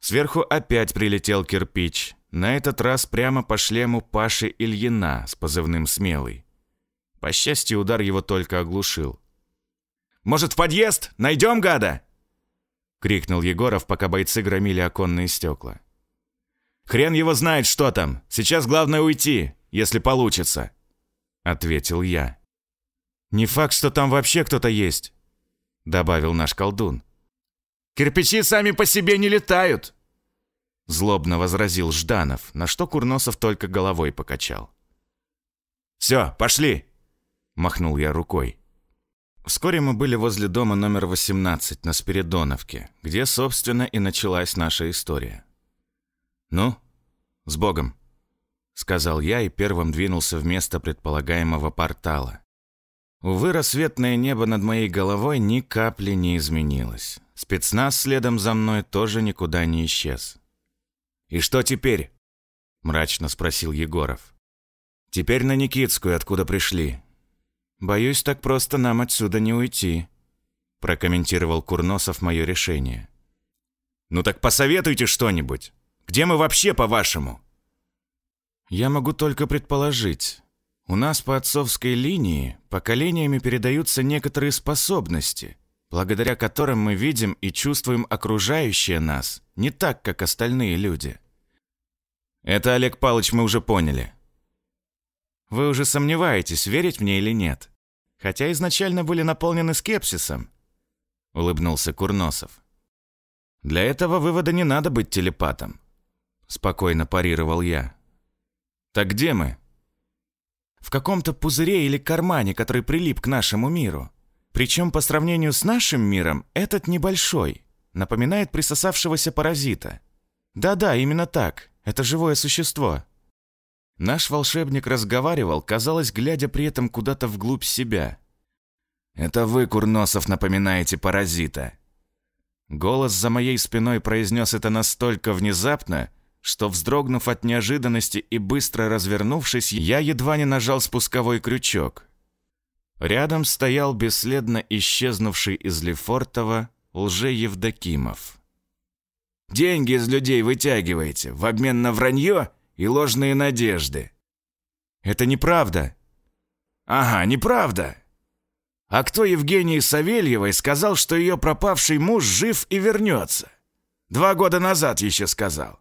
Speaker 1: Сверху опять прилетел кирпич, на этот раз прямо по шлему Паши Ильина с позывным «Смелый». По счастью, удар его только оглушил. «Может, в подъезд? Найдем гада?» — крикнул Егоров, пока бойцы громили оконные стекла. «Хрен его знает, что там! Сейчас главное уйти, если получится!» — ответил я. «Не факт, что там вообще кто-то есть», — добавил наш колдун. «Кирпичи сами по себе не летают!» Злобно возразил Жданов, на что Курносов только головой покачал. «Все, пошли!» – махнул я рукой. Вскоре мы были возле дома номер 18 на Спиридоновке, где, собственно, и началась наша история. «Ну, с Богом», — сказал я и первым двинулся в место предполагаемого портала. Увы, рассветное небо над моей головой ни капли не изменилось. Спецназ следом за мной тоже никуда не исчез. «И что теперь?» — мрачно спросил Егоров. «Теперь на Никитскую, откуда пришли. «Боюсь, так просто нам отсюда не уйти», – прокомментировал Курносов мое решение. «Ну так посоветуйте что-нибудь. Где мы вообще, по-вашему?» «Я могу только предположить. У нас по отцовской линии поколениями передаются некоторые способности, благодаря которым мы видим и чувствуем окружающее нас не так, как остальные люди». «Это, Олег Палыч, мы уже поняли», вы уже сомневаетесь, верить мне или нет. Хотя изначально были наполнены скепсисом», — улыбнулся Курносов. «Для этого вывода не надо быть телепатом», — спокойно парировал я. «Так где мы?» «В каком-то пузыре или кармане, который прилип к нашему миру. Причем по сравнению с нашим миром, этот небольшой, напоминает присосавшегося паразита. Да-да, именно так, это живое существо. Наш волшебник разговаривал, казалось, глядя при этом куда-то вглубь себя. «Это вы, Курносов, напоминаете паразита!» Голос за моей спиной произнес это настолько внезапно, что, вздрогнув от неожиданности и быстро развернувшись, я едва не нажал спусковой крючок. Рядом стоял бесследно исчезнувший из Лефортова лже-Евдокимов. «Деньги из людей вытягиваете в обмен на вранье и ложные надежды. Это неправда. Ага, неправда. А кто Евгении Савельевой сказал, что ее пропавший муж жив и вернется? Два года назад еще сказал.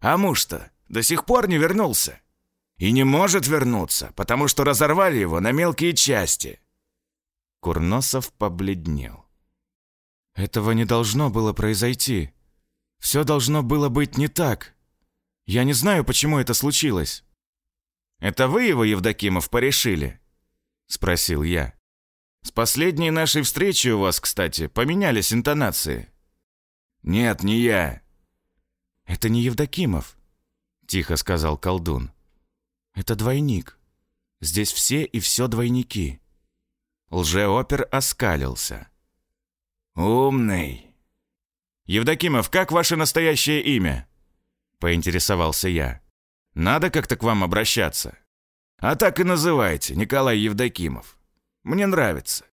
Speaker 1: А муж-то до сих пор не вернулся. И не может вернуться, потому что разорвали его на мелкие части. Курносов побледнел. Этого не должно было произойти. Все должно было быть не так. Я не знаю, почему это случилось». «Это вы его, Евдокимов, порешили?» – спросил я. «С последней нашей встречи у вас, кстати, поменялись интонации». «Нет, не я». «Это не Евдокимов», – тихо сказал колдун. «Это двойник. Здесь все и все двойники». Лжеопер оскалился. «Умный». «Евдокимов, как ваше настоящее имя?» поинтересовался я. «Надо как-то к вам обращаться. А так и называйте, Николай Евдокимов. Мне нравится».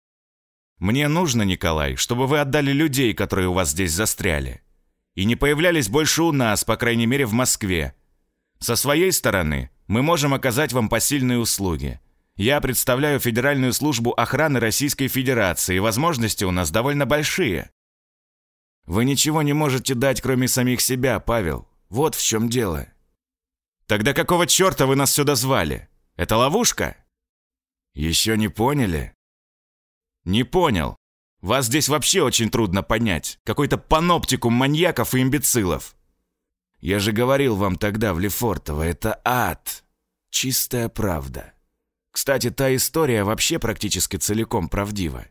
Speaker 1: «Мне нужно, Николай, чтобы вы отдали людей, которые у вас здесь застряли. И не появлялись больше у нас, по крайней мере, в Москве. Со своей стороны, мы можем оказать вам посильные услуги. Я представляю Федеральную службу охраны Российской Федерации, и возможности у нас довольно большие». «Вы ничего не можете дать, кроме самих себя, Павел», вот в чем дело. Тогда какого черта вы нас сюда звали? Это ловушка? Еще не поняли? Не понял. Вас здесь вообще очень трудно понять. Какой-то паноптикум маньяков и имбецилов. Я же говорил вам тогда в Лефортово, это ад. Чистая правда. Кстати, та история вообще практически целиком правдива.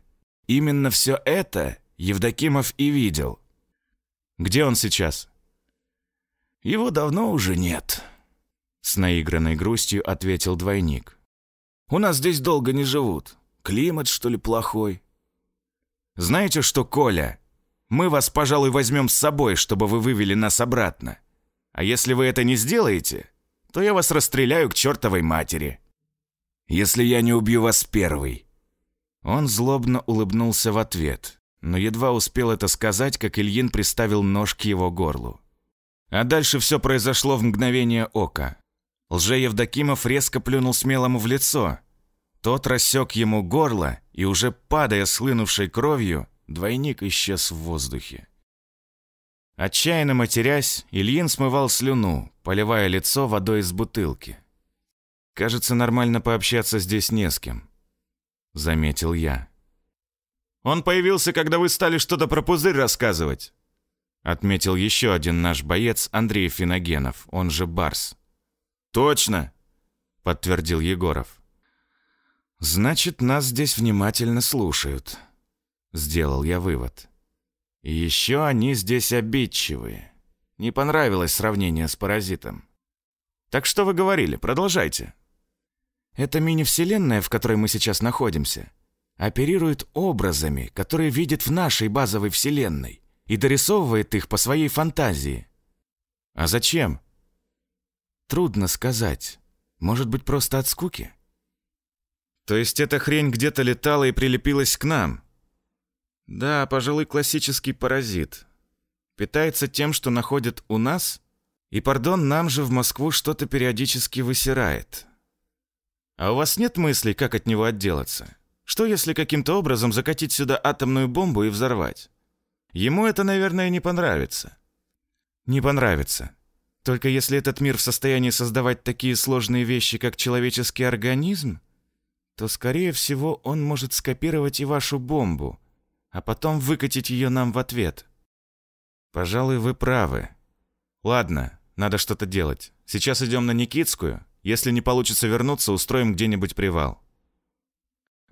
Speaker 1: Именно все это Евдокимов и видел. Где он сейчас? Его давно уже нет», — с наигранной грустью ответил двойник. «У нас здесь долго не живут. Климат, что ли, плохой?» «Знаете что, Коля? Мы вас, пожалуй, возьмем с собой, чтобы вы вывели нас обратно. А если вы это не сделаете, то я вас расстреляю к чертовой матери». «Если я не убью вас первый», он злобно улыбнулся в ответ, но едва успел это сказать, как Ильин приставил нож к его горлу. А дальше все произошло в мгновение ока. Лже-Евдокимов резко плюнул смелому в лицо. Тот рассек ему горло, и уже падая слынувшей кровью, двойник исчез в воздухе. Отчаянно матерясь, Ильин смывал слюну, поливая лицо водой из бутылки. «Кажется, нормально пообщаться здесь не с кем», — заметил я. «Он появился, когда вы стали что-то про пузырь рассказывать», Отметил еще один наш боец Андрей Финогенов, он же Барс. «Точно!» – подтвердил Егоров. «Значит, нас здесь внимательно слушают», – сделал я вывод. «И еще они здесь обидчивые. Не понравилось сравнение с паразитом. Так что вы говорили? Продолжайте». «Это мини-вселенная, в которой мы сейчас находимся, оперирует образами, которые видит в нашей базовой вселенной и дорисовывает их по своей фантазии. А зачем? Трудно сказать. Может быть, просто от скуки? То есть эта хрень где-то летала и прилепилась к нам? Да, пожалуй, классический паразит. Питается тем, что находит у нас, и, пардон, нам же в Москву что-то периодически высирает. А у вас нет мыслей, как от него отделаться? Что, если каким-то образом закатить сюда атомную бомбу и взорвать? Ему это, наверное, не понравится. Не понравится. Только если этот мир в состоянии создавать такие сложные вещи, как человеческий организм, то, скорее всего, он может скопировать и вашу бомбу, а потом выкатить ее нам в ответ. Пожалуй, вы правы. Ладно, надо что-то делать. Сейчас идем на Никитскую. Если не получится вернуться, устроим где-нибудь привал.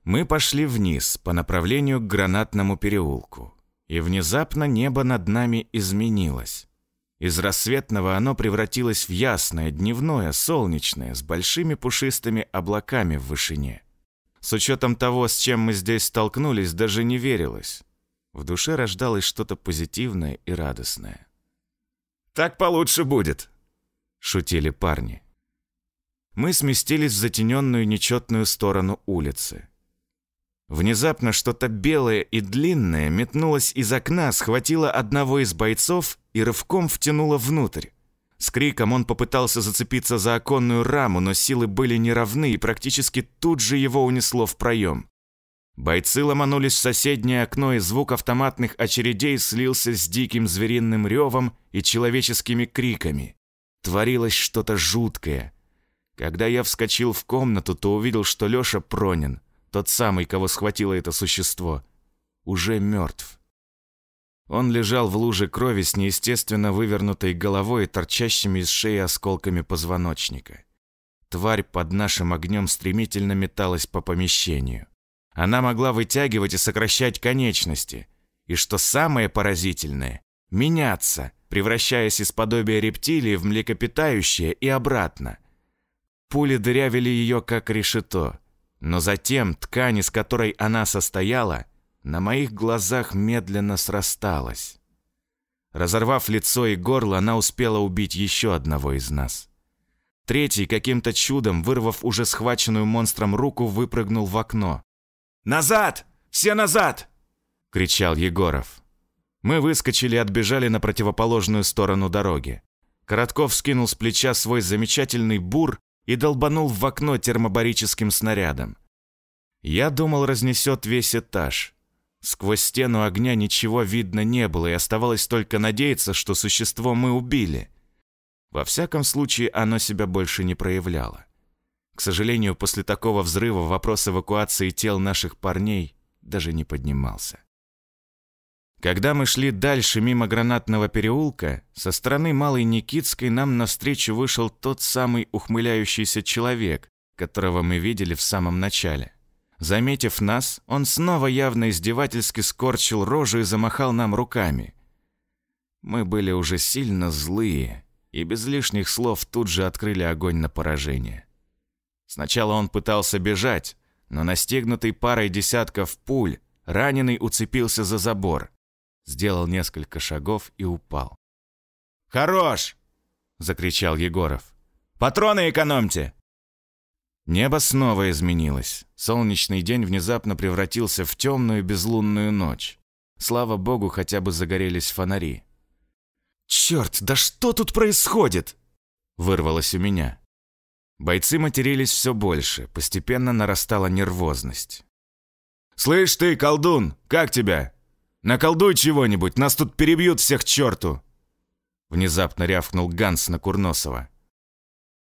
Speaker 1: Мы пошли вниз по направлению к гранатному переулку. И внезапно небо над нами изменилось. Из рассветного оно превратилось в ясное, дневное, солнечное, с большими пушистыми облаками в вышине. С учетом того, с чем мы здесь столкнулись, даже не верилось. В душе рождалось что-то позитивное и радостное. «Так получше будет!» — шутили парни. Мы сместились в затененную нечетную сторону улицы. Внезапно что-то белое и длинное метнулось из окна, схватило одного из бойцов и рывком втянуло внутрь. С криком он попытался зацепиться за оконную раму, но силы были неравны, и практически тут же его унесло в проем. Бойцы ломанулись в соседнее окно, и звук автоматных очередей слился с диким звериным ревом и человеческими криками. Творилось что-то жуткое. Когда я вскочил в комнату, то увидел, что Лёша пронен тот самый, кого схватило это существо, уже мертв. Он лежал в луже крови с неестественно вывернутой головой и торчащими из шеи осколками позвоночника. Тварь под нашим огнем стремительно металась по помещению. Она могла вытягивать и сокращать конечности. И что самое поразительное, меняться, превращаясь из подобия рептилии в млекопитающее и обратно. Пули дырявили ее, как решето. Но затем ткань, из которой она состояла, на моих глазах медленно срасталась. Разорвав лицо и горло, она успела убить еще одного из нас. Третий, каким-то чудом, вырвав уже схваченную монстром руку, выпрыгнул в окно. «Назад! Все назад!» — кричал Егоров. Мы выскочили и отбежали на противоположную сторону дороги. Коротков скинул с плеча свой замечательный бур и долбанул в окно термобарическим снарядом. Я думал, разнесет весь этаж. Сквозь стену огня ничего видно не было, и оставалось только надеяться, что существо мы убили. Во всяком случае, оно себя больше не проявляло. К сожалению, после такого взрыва вопрос эвакуации тел наших парней даже не поднимался. Когда мы шли дальше мимо гранатного переулка, со стороны Малой Никитской нам навстречу вышел тот самый ухмыляющийся человек, которого мы видели в самом начале. Заметив нас, он снова явно издевательски скорчил рожу и замахал нам руками. Мы были уже сильно злые, и без лишних слов тут же открыли огонь на поражение. Сначала он пытался бежать, но настигнутый парой десятков пуль, раненый уцепился за забор – сделал несколько шагов и упал. «Хорош!» — закричал Егоров. «Патроны экономьте!» Небо снова изменилось. Солнечный день внезапно превратился в темную безлунную ночь. Слава богу, хотя бы загорелись фонари. «Черт, да что тут происходит?» — вырвалось у меня. Бойцы матерились все больше, постепенно нарастала нервозность. «Слышь ты, колдун, как тебя?» Наколдуй чего-нибудь, нас тут перебьют всех к черту!» Внезапно рявкнул Ганс на Курносова.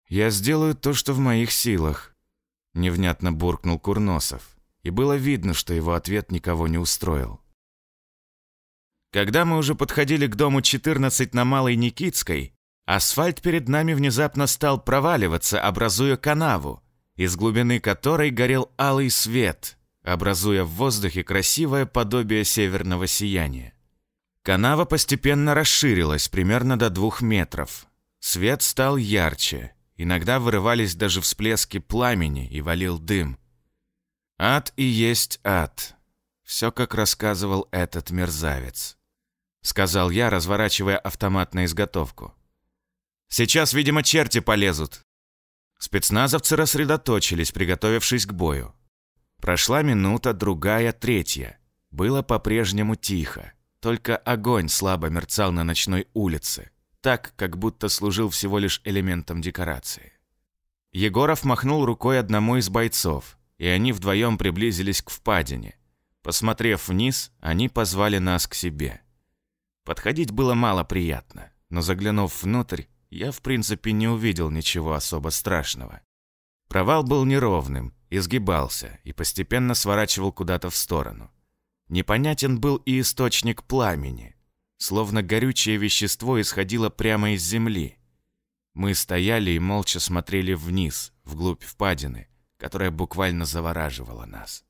Speaker 1: «Я сделаю то, что в моих силах», — невнятно буркнул Курносов. И было видно, что его ответ никого не устроил. Когда мы уже подходили к дому 14 на Малой Никитской, асфальт перед нами внезапно стал проваливаться, образуя канаву, из глубины которой горел алый свет — образуя в воздухе красивое подобие северного сияния. Канава постепенно расширилась примерно до двух метров. Свет стал ярче, иногда вырывались даже всплески пламени и валил дым. Ад и есть ад. Все, как рассказывал этот мерзавец. Сказал я, разворачивая автомат на изготовку. Сейчас, видимо, черти полезут. Спецназовцы рассредоточились, приготовившись к бою. Прошла минута, другая, третья. Было по-прежнему тихо. Только огонь слабо мерцал на ночной улице, так, как будто служил всего лишь элементом декорации. Егоров махнул рукой одному из бойцов, и они вдвоем приблизились к впадине. Посмотрев вниз, они позвали нас к себе. Подходить было мало приятно, но заглянув внутрь, я в принципе не увидел ничего особо страшного. Провал был неровным, изгибался и постепенно сворачивал куда-то в сторону. Непонятен был и источник пламени, словно горючее вещество исходило прямо из земли. Мы стояли и молча смотрели вниз, вглубь впадины, которая буквально завораживала нас.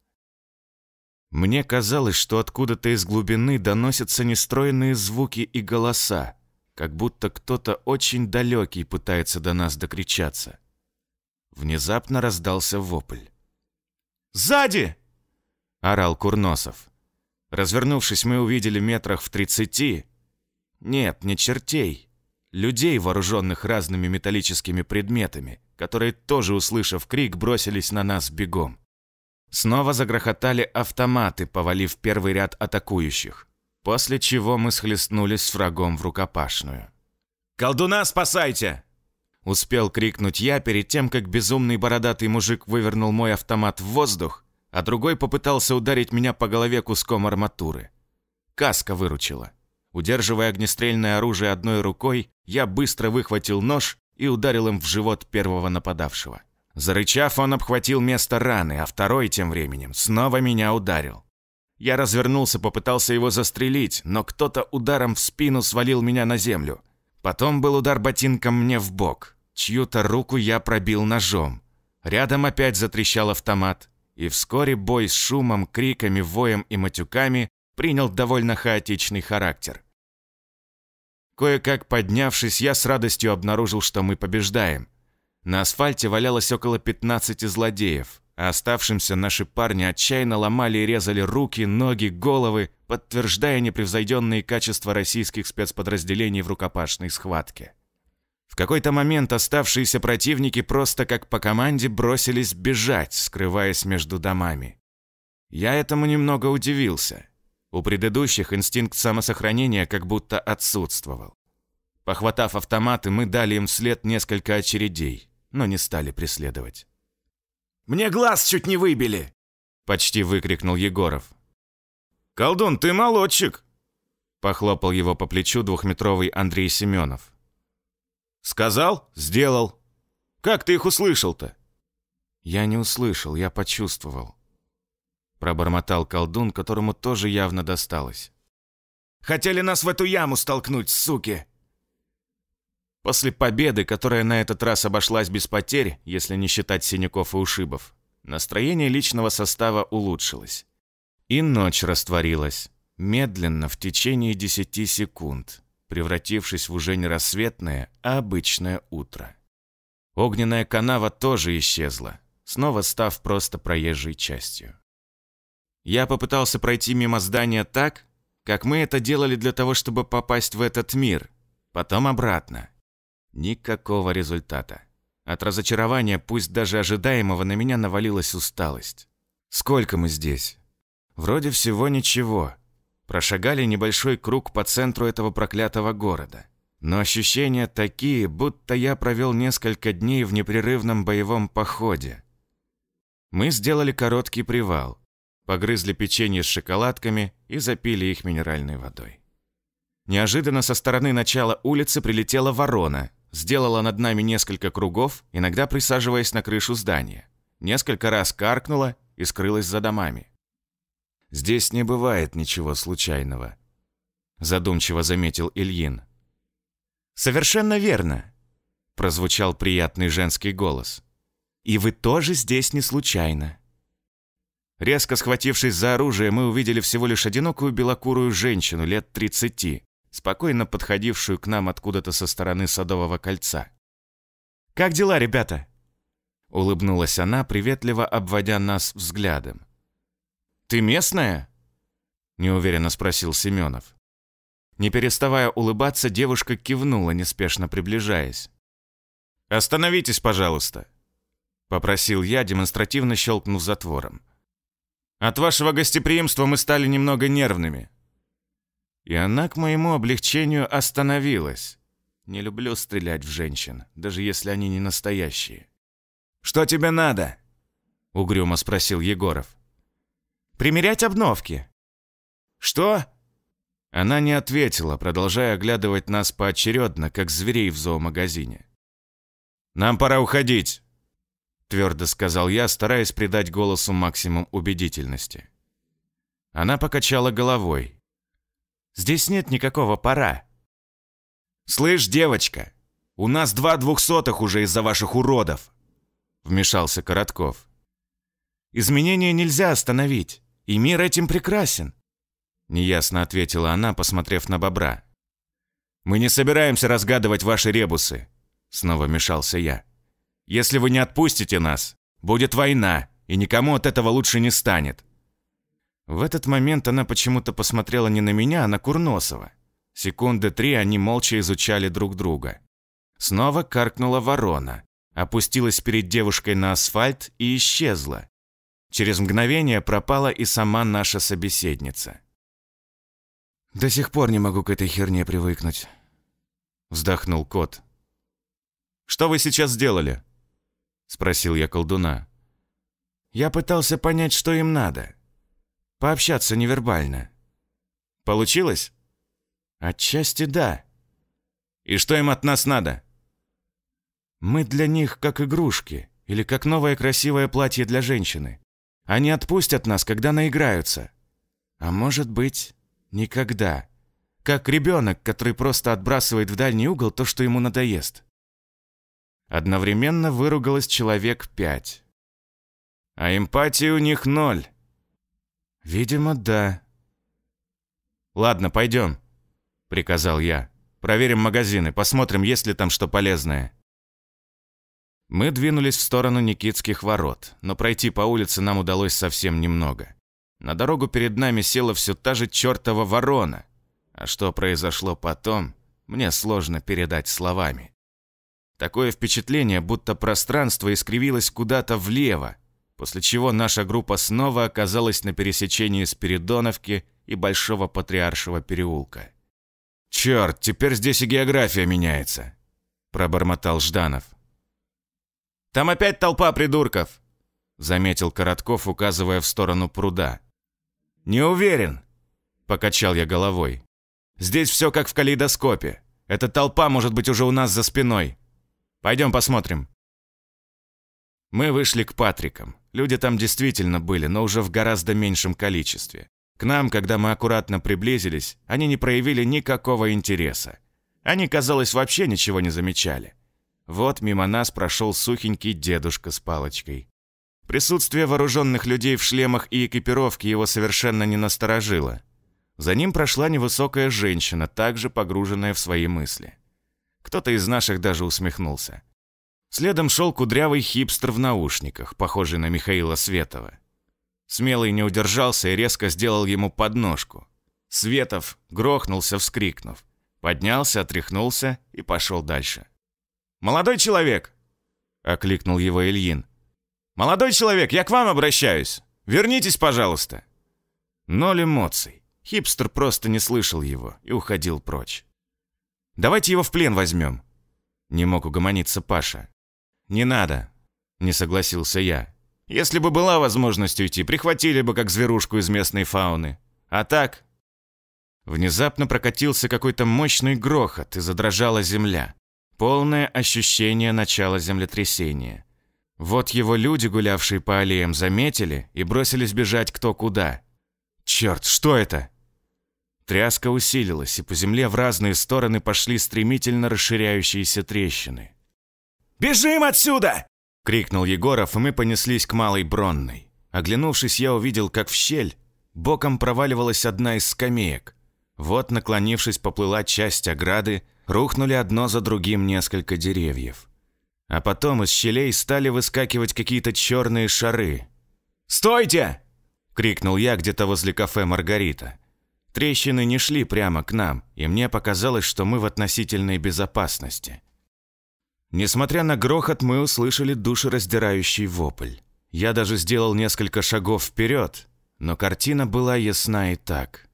Speaker 1: Мне казалось, что откуда-то из глубины доносятся нестроенные звуки и голоса, как будто кто-то очень далекий пытается до нас докричаться. Внезапно раздался вопль. «Сзади!» – орал Курносов. Развернувшись, мы увидели метрах в тридцати. Нет, не чертей. Людей, вооруженных разными металлическими предметами, которые, тоже услышав крик, бросились на нас бегом. Снова загрохотали автоматы, повалив первый ряд атакующих, после чего мы схлестнулись с врагом в рукопашную. «Колдуна спасайте!» Успел крикнуть я перед тем, как безумный бородатый мужик вывернул мой автомат в воздух, а другой попытался ударить меня по голове куском арматуры. Каска выручила. Удерживая огнестрельное оружие одной рукой, я быстро выхватил нож и ударил им в живот первого нападавшего. Зарычав, он обхватил место раны, а второй тем временем снова меня ударил. Я развернулся, попытался его застрелить, но кто-то ударом в спину свалил меня на землю – Потом был удар ботинком мне в бок. Чью-то руку я пробил ножом. Рядом опять затрещал автомат. И вскоре бой с шумом, криками, воем и матюками принял довольно хаотичный характер. Кое-как поднявшись, я с радостью обнаружил, что мы побеждаем. На асфальте валялось около 15 злодеев. А оставшимся наши парни отчаянно ломали и резали руки, ноги, головы, подтверждая непревзойденные качества российских спецподразделений в рукопашной схватке. В какой-то момент оставшиеся противники просто как по команде бросились бежать, скрываясь между домами. Я этому немного удивился. У предыдущих инстинкт самосохранения как будто отсутствовал. Похватав автоматы, мы дали им вслед несколько очередей, но не стали преследовать. Мне глаз чуть не выбили!» Почти выкрикнул Егоров. «Колдун, ты молодчик!» Похлопал его по плечу двухметровый Андрей Семенов. «Сказал? Сделал. Как ты их услышал-то?» «Я не услышал, я почувствовал», — пробормотал колдун, которому тоже явно досталось. «Хотели нас в эту яму столкнуть, суки!» После победы, которая на этот раз обошлась без потерь, если не считать синяков и ушибов, настроение личного состава улучшилось. И ночь растворилась, медленно, в течение 10 секунд, превратившись в уже не рассветное, а обычное утро. Огненная канава тоже исчезла, снова став просто проезжей частью. Я попытался пройти мимо здания так, как мы это делали для того, чтобы попасть в этот мир, потом обратно, Никакого результата. От разочарования, пусть даже ожидаемого, на меня навалилась усталость. Сколько мы здесь? Вроде всего ничего. Прошагали небольшой круг по центру этого проклятого города. Но ощущения такие, будто я провел несколько дней в непрерывном боевом походе. Мы сделали короткий привал, погрызли печенье с шоколадками и запили их минеральной водой. Неожиданно со стороны начала улицы прилетела ворона, сделала над нами несколько кругов, иногда присаживаясь на крышу здания. Несколько раз каркнула и скрылась за домами. «Здесь не бывает ничего случайного», – задумчиво заметил Ильин. «Совершенно верно», – прозвучал приятный женский голос. «И вы тоже здесь не случайно». Резко схватившись за оружие, мы увидели всего лишь одинокую белокурую женщину лет тридцати спокойно подходившую к нам откуда-то со стороны Садового кольца. «Как дела, ребята?» Улыбнулась она, приветливо обводя нас взглядом. «Ты местная?» Неуверенно спросил Семенов. Не переставая улыбаться, девушка кивнула, неспешно приближаясь. «Остановитесь, пожалуйста!» Попросил я, демонстративно щелкнув затвором. «От вашего гостеприимства мы стали немного нервными. И она, к моему облегчению, остановилась. Не люблю стрелять в женщин, даже если они не настоящие. «Что тебе надо?» — угрюмо спросил Егоров. «Примерять обновки». «Что?» Она не ответила, продолжая оглядывать нас поочередно, как зверей в зоомагазине. «Нам пора уходить», — твердо сказал я, стараясь придать голосу максимум убедительности. Она покачала головой, Здесь нет никакого пора». «Слышь, девочка, у нас два двухсотых уже из-за ваших уродов!» Вмешался Коротков. «Изменения нельзя остановить, и мир этим прекрасен!» Неясно ответила она, посмотрев на бобра. «Мы не собираемся разгадывать ваши ребусы!» Снова вмешался я. «Если вы не отпустите нас, будет война, и никому от этого лучше не станет!» В этот момент она почему-то посмотрела не на меня, а на Курносова. Секунды три они молча изучали друг друга. Снова каркнула ворона, опустилась перед девушкой на асфальт и исчезла. Через мгновение пропала и сама наша собеседница. «До сих пор не могу к этой херне привыкнуть», — вздохнул кот. «Что вы сейчас сделали?» — спросил я колдуна. «Я пытался понять, что им надо», Пообщаться невербально. Получилось? Отчасти да. И что им от нас надо? Мы для них как игрушки или как новое красивое платье для женщины. Они отпустят нас, когда наиграются. А может быть, никогда. Как ребенок, который просто отбрасывает в дальний угол то, что ему надоест. Одновременно выругалось человек пять. А эмпатии у них ноль. «Видимо, да». «Ладно, пойдем», — приказал я. «Проверим магазины, посмотрим, есть ли там что полезное». Мы двинулись в сторону Никитских ворот, но пройти по улице нам удалось совсем немного. На дорогу перед нами села все та же чертова ворона. А что произошло потом, мне сложно передать словами. Такое впечатление, будто пространство искривилось куда-то влево, после чего наша группа снова оказалась на пересечении Спиридоновки и Большого Патриаршего переулка. «Черт, теперь здесь и география меняется», – пробормотал Жданов. «Там опять толпа придурков», – заметил Коротков, указывая в сторону пруда. «Не уверен», – покачал я головой. «Здесь все как в калейдоскопе. Эта толпа может быть уже у нас за спиной. Пойдем посмотрим». Мы вышли к Патрикам. Люди там действительно были, но уже в гораздо меньшем количестве. К нам, когда мы аккуратно приблизились, они не проявили никакого интереса. Они, казалось, вообще ничего не замечали. Вот мимо нас прошел сухенький дедушка с палочкой. Присутствие вооруженных людей в шлемах и экипировке его совершенно не насторожило. За ним прошла невысокая женщина, также погруженная в свои мысли. Кто-то из наших даже усмехнулся. Следом шел кудрявый хипстер в наушниках, похожий на Михаила Светова. Смелый не удержался и резко сделал ему подножку. Светов грохнулся, вскрикнув. Поднялся, отряхнулся и пошел дальше. «Молодой человек!» — окликнул его Ильин. «Молодой человек, я к вам обращаюсь! Вернитесь, пожалуйста!» Ноль эмоций. Хипстер просто не слышал его и уходил прочь. «Давайте его в плен возьмем!» Не мог угомониться Паша. «Не надо», – не согласился я. «Если бы была возможность уйти, прихватили бы как зверушку из местной фауны. А так...» Внезапно прокатился какой-то мощный грохот и задрожала земля. Полное ощущение начала землетрясения. Вот его люди, гулявшие по аллеям, заметили и бросились бежать кто куда. «Черт, что это?» Тряска усилилась, и по земле в разные стороны пошли стремительно расширяющиеся трещины. «Бежим отсюда!» — крикнул Егоров, и мы понеслись к Малой Бронной. Оглянувшись, я увидел, как в щель боком проваливалась одна из скамеек. Вот, наклонившись, поплыла часть ограды, рухнули одно за другим несколько деревьев. А потом из щелей стали выскакивать какие-то черные шары. «Стойте!» — крикнул я где-то возле кафе «Маргарита». Трещины не шли прямо к нам, и мне показалось, что мы в относительной безопасности. Несмотря на грохот, мы услышали душераздирающий вопль. Я даже сделал несколько шагов вперед, но картина была ясна и так.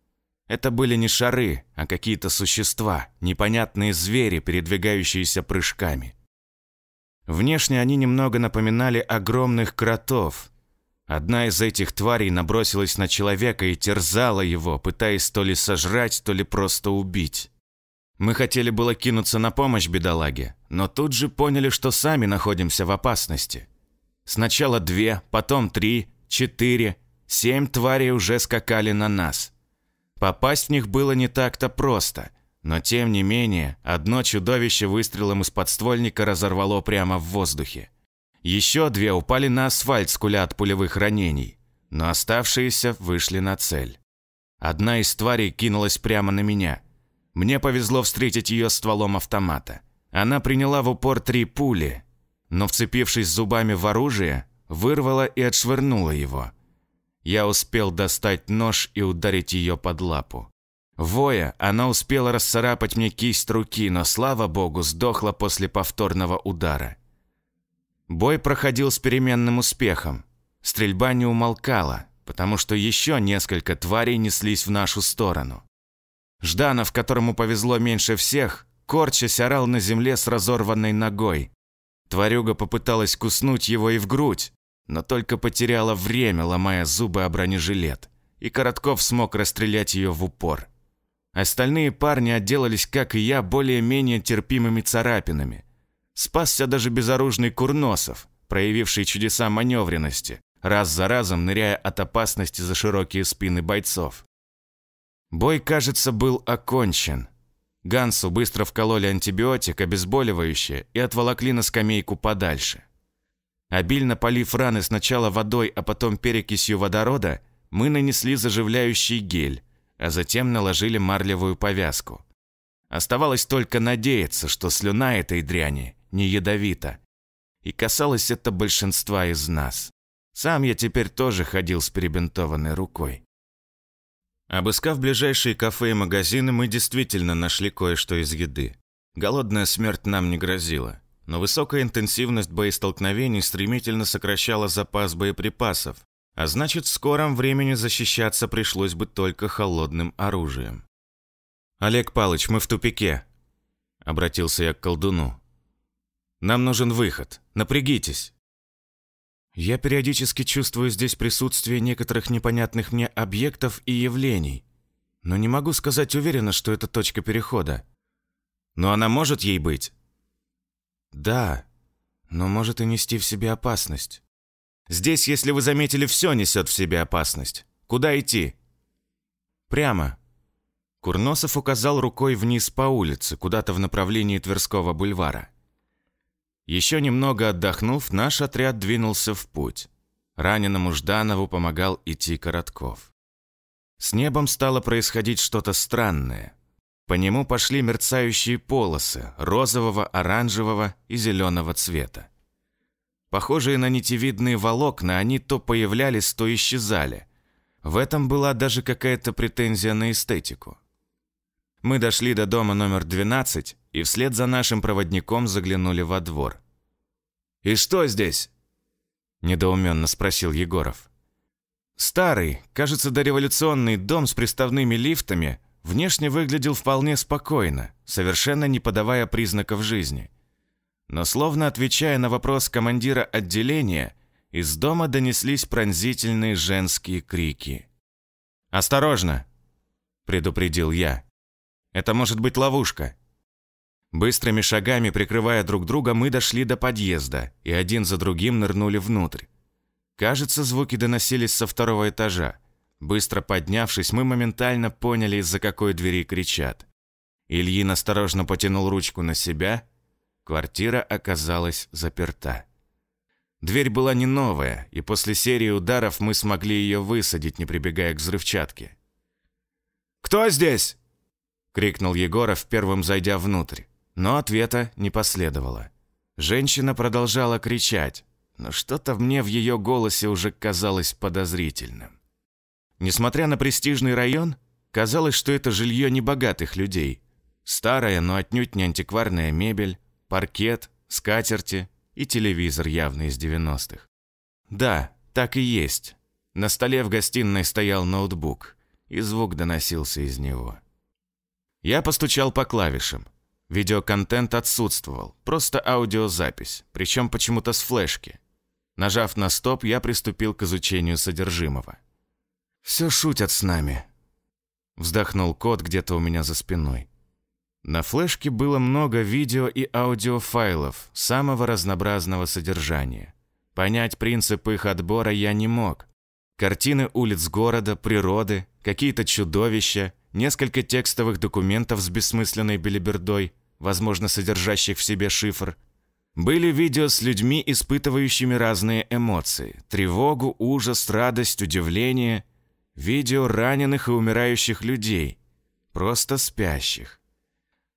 Speaker 1: Это были не шары, а какие-то существа, непонятные звери, передвигающиеся прыжками. Внешне они немного напоминали огромных кротов. Одна из этих тварей набросилась на человека и терзала его, пытаясь то ли сожрать, то ли просто убить. Мы хотели было кинуться на помощь бедолаге, но тут же поняли, что сами находимся в опасности. Сначала две, потом три, четыре, семь тварей уже скакали на нас. Попасть в них было не так-то просто, но тем не менее, одно чудовище выстрелом из подствольника разорвало прямо в воздухе. Еще две упали на асфальт, скуля от пулевых ранений, но оставшиеся вышли на цель. Одна из тварей кинулась прямо на меня – мне повезло встретить ее стволом автомата. Она приняла в упор три пули, но, вцепившись зубами в оружие, вырвала и отшвырнула его. Я успел достать нож и ударить ее под лапу. Воя, она успела расцарапать мне кисть руки, но, слава богу, сдохла после повторного удара. Бой проходил с переменным успехом. Стрельба не умолкала, потому что еще несколько тварей неслись в нашу сторону. Жданов, которому повезло меньше всех, корчась орал на земле с разорванной ногой. Тварюга попыталась куснуть его и в грудь, но только потеряла время, ломая зубы о бронежилет, и Коротков смог расстрелять ее в упор. Остальные парни отделались, как и я, более-менее терпимыми царапинами. Спасся даже безоружный Курносов, проявивший чудеса маневренности, раз за разом ныряя от опасности за широкие спины бойцов. Бой, кажется, был окончен. Гансу быстро вкололи антибиотик, обезболивающее, и отволокли на скамейку подальше. Обильно полив раны сначала водой, а потом перекисью водорода, мы нанесли заживляющий гель, а затем наложили марлевую повязку. Оставалось только надеяться, что слюна этой дряни не ядовита. И касалось это большинства из нас. Сам я теперь тоже ходил с перебинтованной рукой. Обыскав ближайшие кафе и магазины, мы действительно нашли кое-что из еды. Голодная смерть нам не грозила, но высокая интенсивность боестолкновений стремительно сокращала запас боеприпасов, а значит, в скором времени защищаться пришлось бы только холодным оружием. «Олег Палыч, мы в тупике», — обратился я к колдуну. «Нам нужен выход. Напрягитесь». Я периодически чувствую здесь присутствие некоторых непонятных мне объектов и явлений, но не могу сказать уверенно, что это точка перехода. Но она может ей быть? Да, но может и нести в себе опасность. Здесь, если вы заметили, все несет в себе опасность. Куда идти? Прямо. Курносов указал рукой вниз по улице, куда-то в направлении Тверского бульвара. Еще немного отдохнув, наш отряд двинулся в путь. Раненому Жданову помогал идти Коротков. С небом стало происходить что-то странное. По нему пошли мерцающие полосы розового, оранжевого и зеленого цвета. Похожие на нитевидные волокна, они то появлялись, то исчезали. В этом была даже какая-то претензия на эстетику. Мы дошли до дома номер 12 и вслед за нашим проводником заглянули во двор. «И что здесь?» – недоуменно спросил Егоров. Старый, кажется, дореволюционный дом с приставными лифтами внешне выглядел вполне спокойно, совершенно не подавая признаков жизни. Но словно отвечая на вопрос командира отделения, из дома донеслись пронзительные женские крики. «Осторожно!» – предупредил я. «Это может быть ловушка». Быстрыми шагами, прикрывая друг друга, мы дошли до подъезда и один за другим нырнули внутрь. Кажется, звуки доносились со второго этажа. Быстро поднявшись, мы моментально поняли, из-за какой двери кричат. Ильин осторожно потянул ручку на себя. Квартира оказалась заперта. Дверь была не новая, и после серии ударов мы смогли ее высадить, не прибегая к взрывчатке. «Кто здесь?» — крикнул Егоров, первым зайдя внутрь. Но ответа не последовало. Женщина продолжала кричать, но что-то мне в ее голосе уже казалось подозрительным. Несмотря на престижный район, казалось, что это жилье небогатых людей. Старая, но отнюдь не антикварная мебель, паркет, скатерти и телевизор явно из 90-х. Да, так и есть. На столе в гостиной стоял ноутбук, и звук доносился из него. Я постучал по клавишам. Видеоконтент отсутствовал, просто аудиозапись, причем почему-то с флешки. Нажав на стоп, я приступил к изучению содержимого. «Все шутят с нами», – вздохнул кот где-то у меня за спиной. На флешке было много видео и аудиофайлов самого разнообразного содержания. Понять принципы их отбора я не мог. Картины улиц города, природы, какие-то чудовища – несколько текстовых документов с бессмысленной белибердой, возможно, содержащих в себе шифр. Были видео с людьми, испытывающими разные эмоции – тревогу, ужас, радость, удивление. Видео раненых и умирающих людей, просто спящих.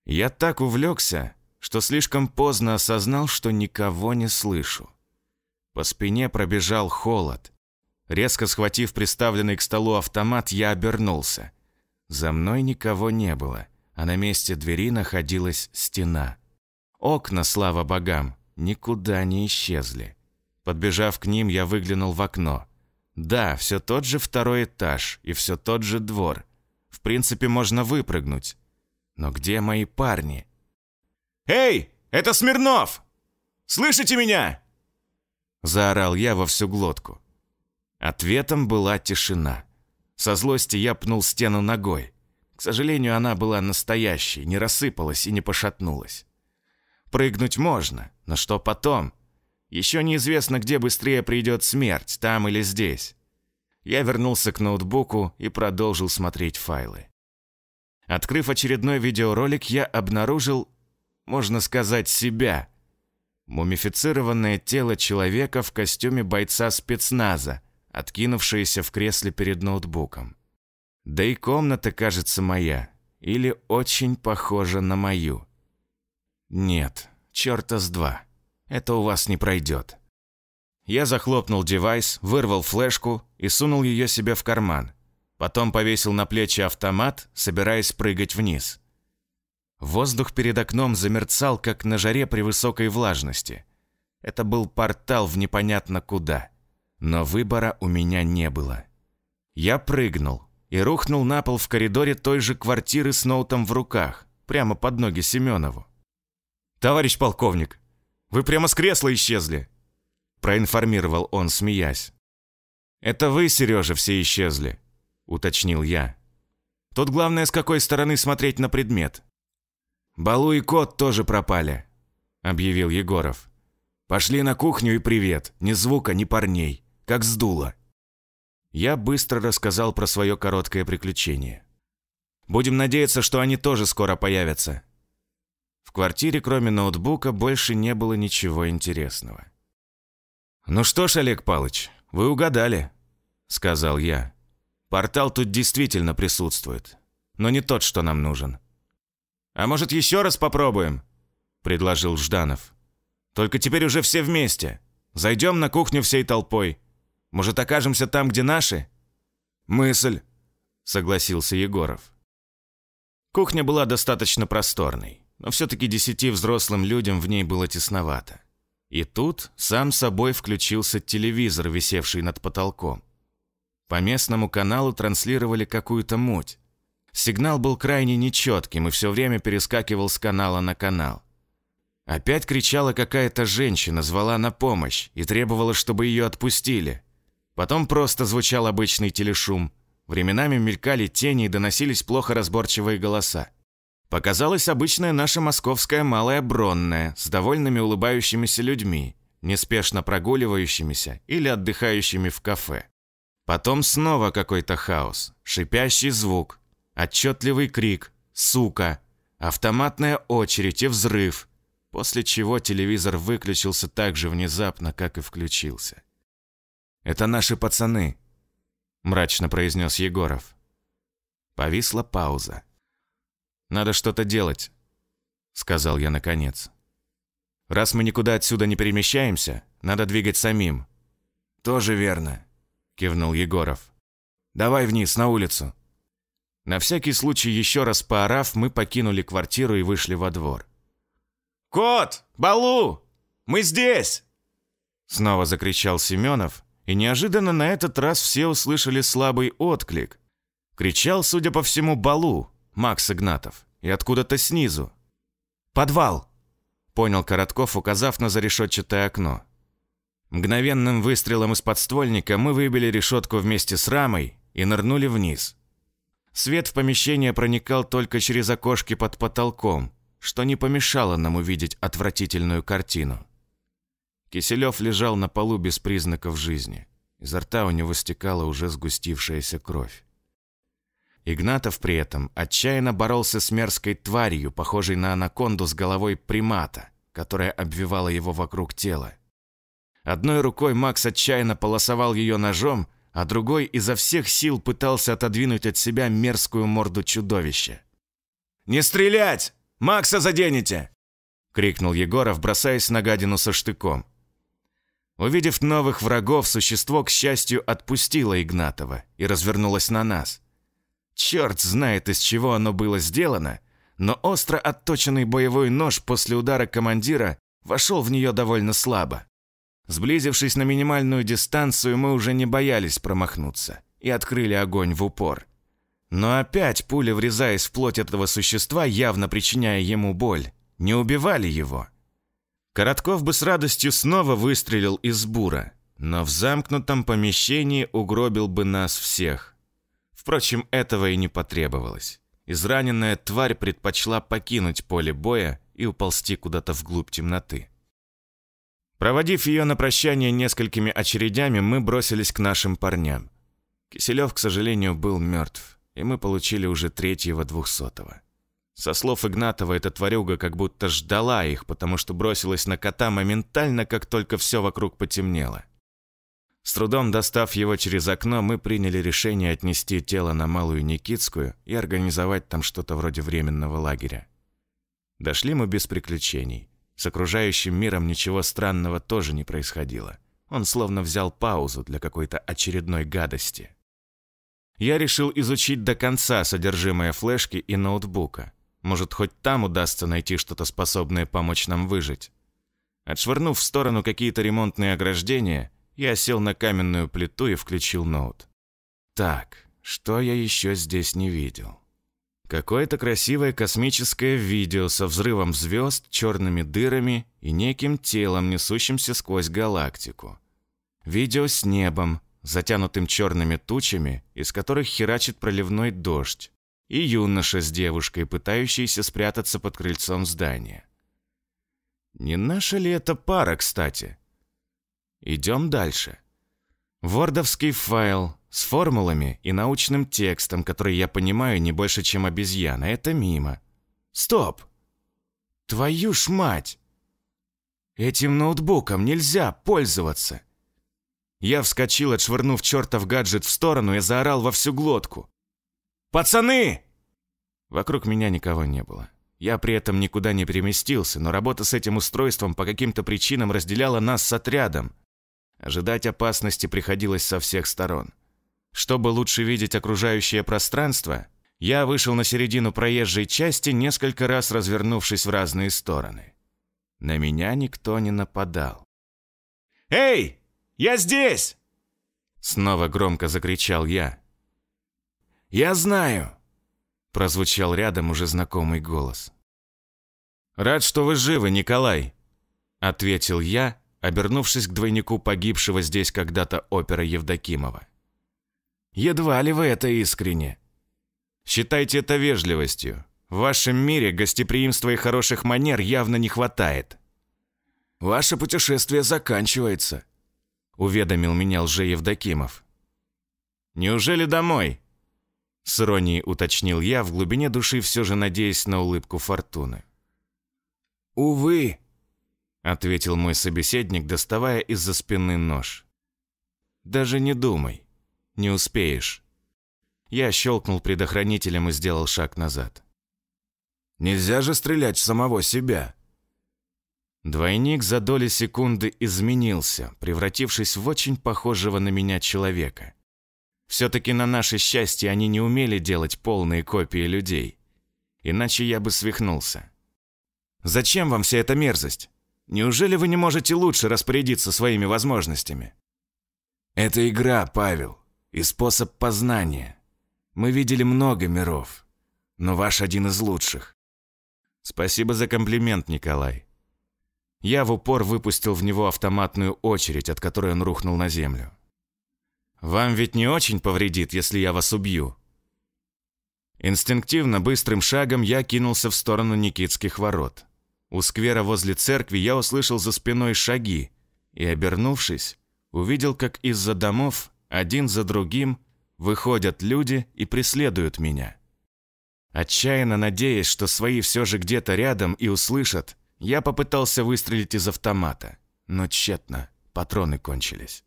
Speaker 1: Я так увлекся, что слишком поздно осознал, что никого не слышу. По спине пробежал холод. Резко схватив приставленный к столу автомат, я обернулся – за мной никого не было, а на месте двери находилась стена. Окна, слава богам, никуда не исчезли. Подбежав к ним, я выглянул в окно. Да, все тот же второй этаж и все тот же двор. В принципе, можно выпрыгнуть. Но где мои парни? «Эй, это Смирнов! Слышите меня?» Заорал я во всю глотку. Ответом была тишина. Со злости я пнул стену ногой. К сожалению, она была настоящей, не рассыпалась и не пошатнулась. Прыгнуть можно, но что потом? Еще неизвестно, где быстрее придет смерть, там или здесь. Я вернулся к ноутбуку и продолжил смотреть файлы. Открыв очередной видеоролик, я обнаружил, можно сказать, себя. Мумифицированное тело человека в костюме бойца спецназа – откинувшаяся в кресле перед ноутбуком. Да и комната кажется моя, или очень похожа на мою. Нет, черта с два, это у вас не пройдет. Я захлопнул девайс, вырвал флешку и сунул ее себе в карман. Потом повесил на плечи автомат, собираясь прыгать вниз. Воздух перед окном замерцал, как на жаре при высокой влажности. Это был портал в непонятно куда – но выбора у меня не было. Я прыгнул и рухнул на пол в коридоре той же квартиры с ноутом в руках, прямо под ноги Семенову. «Товарищ полковник, вы прямо с кресла исчезли!» проинформировал он, смеясь. «Это вы, Сережа, все исчезли», — уточнил я. «Тут главное, с какой стороны смотреть на предмет». «Балу и кот тоже пропали», — объявил Егоров. «Пошли на кухню и привет, ни звука, ни парней» как сдуло. Я быстро рассказал про свое короткое приключение. Будем надеяться, что они тоже скоро появятся. В квартире, кроме ноутбука, больше не было ничего интересного. «Ну что ж, Олег Палыч, вы угадали», — сказал я. «Портал тут действительно присутствует, но не тот, что нам нужен». «А может, еще раз попробуем?» — предложил Жданов. «Только теперь уже все вместе. Зайдем на кухню всей толпой». Может, окажемся там, где наши?» «Мысль», — согласился Егоров. Кухня была достаточно просторной, но все-таки десяти взрослым людям в ней было тесновато. И тут сам собой включился телевизор, висевший над потолком. По местному каналу транслировали какую-то муть. Сигнал был крайне нечетким и все время перескакивал с канала на канал. Опять кричала какая-то женщина, звала на помощь и требовала, чтобы ее отпустили. Потом просто звучал обычный телешум. Временами мелькали тени и доносились плохо разборчивые голоса. Показалась обычная наша московская малая бронная с довольными улыбающимися людьми, неспешно прогуливающимися или отдыхающими в кафе. Потом снова какой-то хаос, шипящий звук, отчетливый крик «Сука!», автоматная очередь и взрыв, после чего телевизор выключился так же внезапно, как и включился. Это наши пацаны», – мрачно произнес Егоров. Повисла пауза. «Надо что-то делать», – сказал я наконец. «Раз мы никуда отсюда не перемещаемся, надо двигать самим». «Тоже верно», – кивнул Егоров. «Давай вниз, на улицу». На всякий случай, еще раз поорав, мы покинули квартиру и вышли во двор. «Кот! Балу! Мы здесь!» Снова закричал Семенов, и неожиданно на этот раз все услышали слабый отклик. Кричал, судя по всему, Балу, Макс Игнатов, и откуда-то снизу. «Подвал!» — понял Коротков, указав на зарешетчатое окно. Мгновенным выстрелом из подствольника мы выбили решетку вместе с рамой и нырнули вниз. Свет в помещение проникал только через окошки под потолком, что не помешало нам увидеть отвратительную картину. Киселев лежал на полу без признаков жизни. Изо рта у него стекала уже сгустившаяся кровь. Игнатов при этом отчаянно боролся с мерзкой тварью, похожей на анаконду с головой примата, которая обвивала его вокруг тела. Одной рукой Макс отчаянно полосовал ее ножом, а другой изо всех сил пытался отодвинуть от себя мерзкую морду чудовища. «Не стрелять! Макса заденете!» — крикнул Егоров, бросаясь на гадину со штыком. Увидев новых врагов, существо, к счастью, отпустило Игнатова и развернулось на нас. Черт знает, из чего оно было сделано, но остро отточенный боевой нож после удара командира вошел в нее довольно слабо. Сблизившись на минимальную дистанцию, мы уже не боялись промахнуться и открыли огонь в упор. Но опять пули, врезаясь в плоть этого существа, явно причиняя ему боль, не убивали его – Коротков бы с радостью снова выстрелил из бура, но в замкнутом помещении угробил бы нас всех. Впрочем, этого и не потребовалось. Израненная тварь предпочла покинуть поле боя и уползти куда-то вглубь темноты. Проводив ее на прощание несколькими очередями, мы бросились к нашим парням. Киселев, к сожалению, был мертв, и мы получили уже третьего двухсотого. Со слов Игнатова, эта тварюга как будто ждала их, потому что бросилась на кота моментально, как только все вокруг потемнело. С трудом достав его через окно, мы приняли решение отнести тело на Малую Никитскую и организовать там что-то вроде временного лагеря. Дошли мы без приключений. С окружающим миром ничего странного тоже не происходило. Он словно взял паузу для какой-то очередной гадости. Я решил изучить до конца содержимое флешки и ноутбука – может, хоть там удастся найти что-то, способное помочь нам выжить. Отшвырнув в сторону какие-то ремонтные ограждения, я сел на каменную плиту и включил ноут. Так, что я еще здесь не видел? Какое-то красивое космическое видео со взрывом звезд, черными дырами и неким телом, несущимся сквозь галактику. Видео с небом, затянутым черными тучами, из которых херачит проливной дождь и юноша с девушкой, пытающейся спрятаться под крыльцом здания. Не наша ли это пара, кстати? Идем дальше. Вордовский файл с формулами и научным текстом, который я понимаю не больше, чем обезьяна, это мимо. Стоп! Твою ж мать! Этим ноутбуком нельзя пользоваться! Я вскочил, отшвырнув чертов гаджет в сторону и заорал во всю глотку. «Пацаны!» Вокруг меня никого не было. Я при этом никуда не переместился, но работа с этим устройством по каким-то причинам разделяла нас с отрядом. Ожидать опасности приходилось со всех сторон. Чтобы лучше видеть окружающее пространство, я вышел на середину проезжей части, несколько раз развернувшись в разные стороны. На меня никто не нападал. «Эй, я здесь!» Снова громко закричал я. Я знаю!» Прозвучал рядом уже знакомый голос. «Рад, что вы живы, Николай!» Ответил я, обернувшись к двойнику погибшего здесь когда-то опера Евдокимова. «Едва ли вы это искренне!» «Считайте это вежливостью. В вашем мире гостеприимства и хороших манер явно не хватает». «Ваше путешествие заканчивается», — уведомил меня лже Евдокимов. «Неужели домой?» С иронией уточнил я, в глубине души все же надеясь на улыбку Фортуны. «Увы», — ответил мой собеседник, доставая из-за спины нож. «Даже не думай. Не успеешь». Я щелкнул предохранителем и сделал шаг назад. «Нельзя же стрелять в самого себя!» Двойник за доли секунды изменился, превратившись в очень похожего на меня человека — все-таки на наше счастье они не умели делать полные копии людей. Иначе я бы свихнулся. «Зачем вам вся эта мерзость? Неужели вы не можете лучше распорядиться своими возможностями?» «Это игра, Павел, и способ познания. Мы видели много миров, но ваш один из лучших». «Спасибо за комплимент, Николай». Я в упор выпустил в него автоматную очередь, от которой он рухнул на землю. «Вам ведь не очень повредит, если я вас убью». Инстинктивно, быстрым шагом я кинулся в сторону Никитских ворот. У сквера возле церкви я услышал за спиной шаги и, обернувшись, увидел, как из-за домов, один за другим, выходят люди и преследуют меня. Отчаянно надеясь, что свои все же где-то рядом и услышат, я попытался выстрелить из автомата, но тщетно, патроны кончились.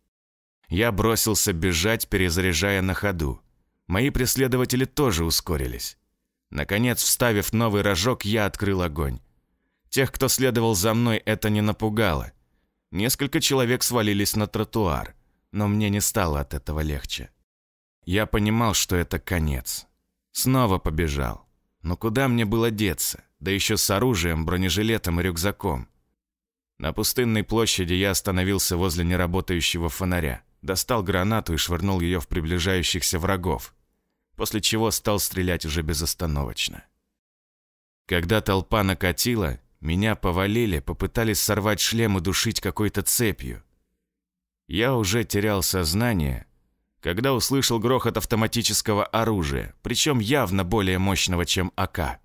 Speaker 1: Я бросился бежать, перезаряжая на ходу. Мои преследователи тоже ускорились. Наконец, вставив новый рожок, я открыл огонь. Тех, кто следовал за мной, это не напугало. Несколько человек свалились на тротуар, но мне не стало от этого легче. Я понимал, что это конец. Снова побежал. Но куда мне было деться? Да еще с оружием, бронежилетом и рюкзаком. На пустынной площади я остановился возле неработающего фонаря достал гранату и швырнул ее в приближающихся врагов, после чего стал стрелять уже безостановочно. Когда толпа накатила, меня повалили, попытались сорвать шлем и душить какой-то цепью. Я уже терял сознание, когда услышал грохот автоматического оружия, причем явно более мощного, чем АК.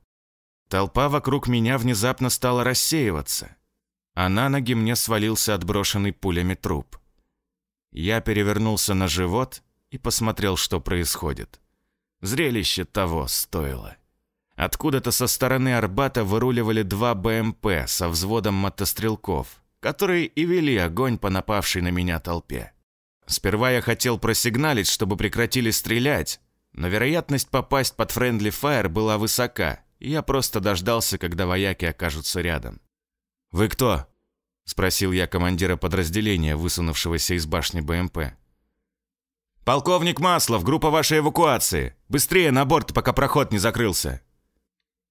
Speaker 1: Толпа вокруг меня внезапно стала рассеиваться, а на ноги мне свалился отброшенный пулями труп. Я перевернулся на живот и посмотрел, что происходит. Зрелище того стоило. Откуда-то со стороны Арбата выруливали два БМП со взводом мотострелков, которые и вели огонь по напавшей на меня толпе. Сперва я хотел просигналить, чтобы прекратили стрелять, но вероятность попасть под френдли фаер была высока, и я просто дождался, когда вояки окажутся рядом. «Вы кто?» Спросил я командира подразделения, высунувшегося из башни БМП. «Полковник Маслов, группа вашей эвакуации! Быстрее на борт, пока проход не закрылся!»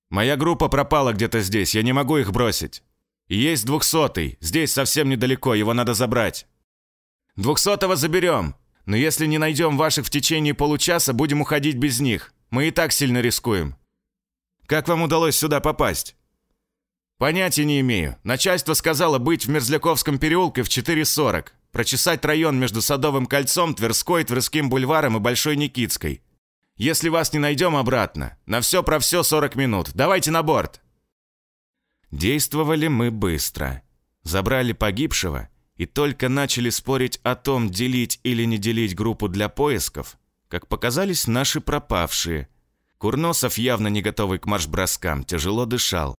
Speaker 1: «Моя группа пропала где-то здесь, я не могу их бросить!» «И есть двухсотый, здесь совсем недалеко, его надо забрать!» «Двухсотого заберем, но если не найдем ваших в течение получаса, будем уходить без них, мы и так сильно рискуем!» «Как вам удалось сюда попасть?» «Понятия не имею. Начальство сказало быть в Мерзляковском переулке в 4.40, прочесать район между Садовым кольцом, Тверской, Тверским бульваром и Большой Никитской. Если вас не найдем, обратно. На все про все 40 минут. Давайте на борт!» Действовали мы быстро. Забрали погибшего и только начали спорить о том, делить или не делить группу для поисков, как показались наши пропавшие. Курносов, явно не готовый к марш-броскам, тяжело дышал.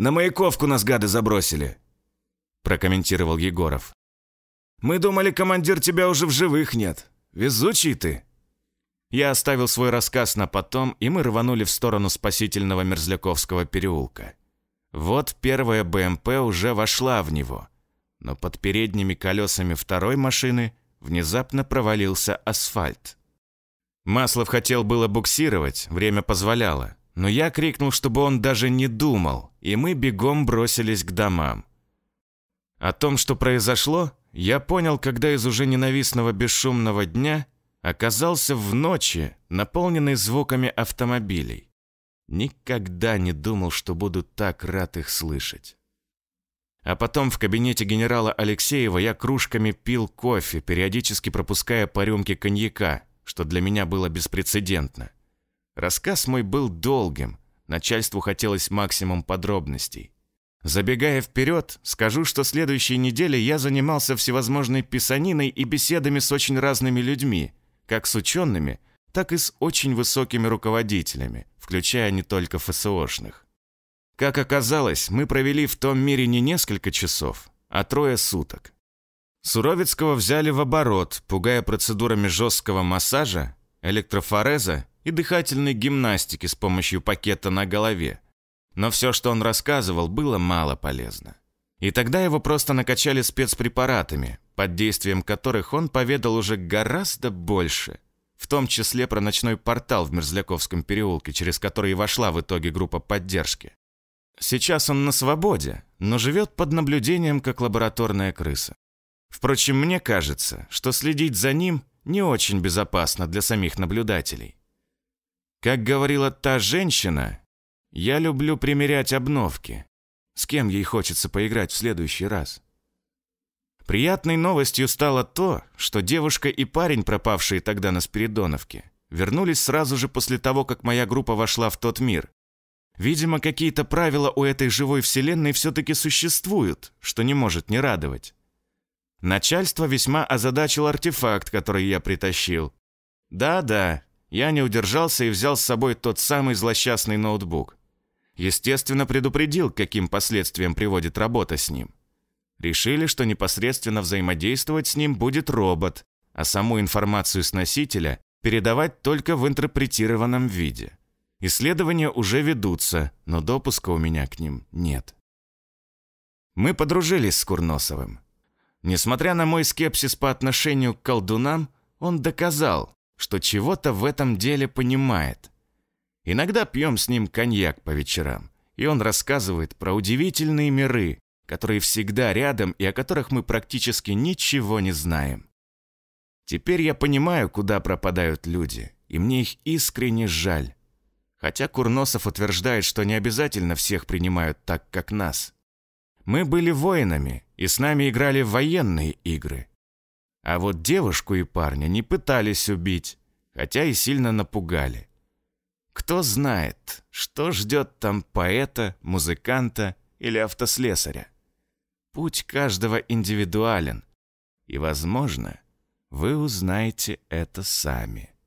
Speaker 1: «На Маяковку нас гады забросили», – прокомментировал Егоров. «Мы думали, командир, тебя уже в живых нет. Везучий ты». Я оставил свой рассказ на потом, и мы рванули в сторону спасительного Мерзляковского переулка. Вот первая БМП уже вошла в него, но под передними колесами второй машины внезапно провалился асфальт. Маслов хотел было буксировать, время позволяло, но я крикнул, чтобы он даже не думал, и мы бегом бросились к домам. О том, что произошло, я понял, когда из уже ненавистного бесшумного дня оказался в ночи, наполненной звуками автомобилей. Никогда не думал, что буду так рад их слышать. А потом в кабинете генерала Алексеева я кружками пил кофе, периодически пропуская по рюмке коньяка, что для меня было беспрецедентно. Рассказ мой был долгим, начальству хотелось максимум подробностей. Забегая вперед, скажу, что следующей неделе я занимался всевозможной писаниной и беседами с очень разными людьми, как с учеными, так и с очень высокими руководителями, включая не только ФСОшных. Как оказалось, мы провели в том мире не несколько часов, а трое суток. Суровицкого взяли в оборот, пугая процедурами жесткого массажа, электрофореза и дыхательной гимнастики с помощью пакета на голове. Но все, что он рассказывал, было мало полезно. И тогда его просто накачали спецпрепаратами, под действием которых он поведал уже гораздо больше, в том числе про ночной портал в Мерзляковском переулке, через который вошла в итоге группа поддержки. Сейчас он на свободе, но живет под наблюдением, как лабораторная крыса. Впрочем, мне кажется, что следить за ним не очень безопасно для самих наблюдателей. Как говорила та женщина, я люблю примерять обновки. С кем ей хочется поиграть в следующий раз? Приятной новостью стало то, что девушка и парень, пропавшие тогда на Спиридоновке, вернулись сразу же после того, как моя группа вошла в тот мир. Видимо, какие-то правила у этой живой вселенной все-таки существуют, что не может не радовать. Начальство весьма озадачил артефакт, который я притащил. Да-да, я не удержался и взял с собой тот самый злосчастный ноутбук. Естественно, предупредил, к каким последствиям приводит работа с ним. Решили, что непосредственно взаимодействовать с ним будет робот, а саму информацию с носителя передавать только в интерпретированном виде. Исследования уже ведутся, но допуска у меня к ним нет. Мы подружились с Курносовым. Несмотря на мой скепсис по отношению к колдунам, он доказал, что чего-то в этом деле понимает. Иногда пьем с ним коньяк по вечерам, и он рассказывает про удивительные миры, которые всегда рядом и о которых мы практически ничего не знаем. Теперь я понимаю, куда пропадают люди, и мне их искренне жаль. Хотя Курносов утверждает, что не обязательно всех принимают так, как нас. Мы были воинами, и с нами играли военные игры. А вот девушку и парня не пытались убить, хотя и сильно напугали. Кто знает, что ждет там поэта, музыканта или автослесаря. Путь каждого индивидуален, и, возможно, вы узнаете это сами.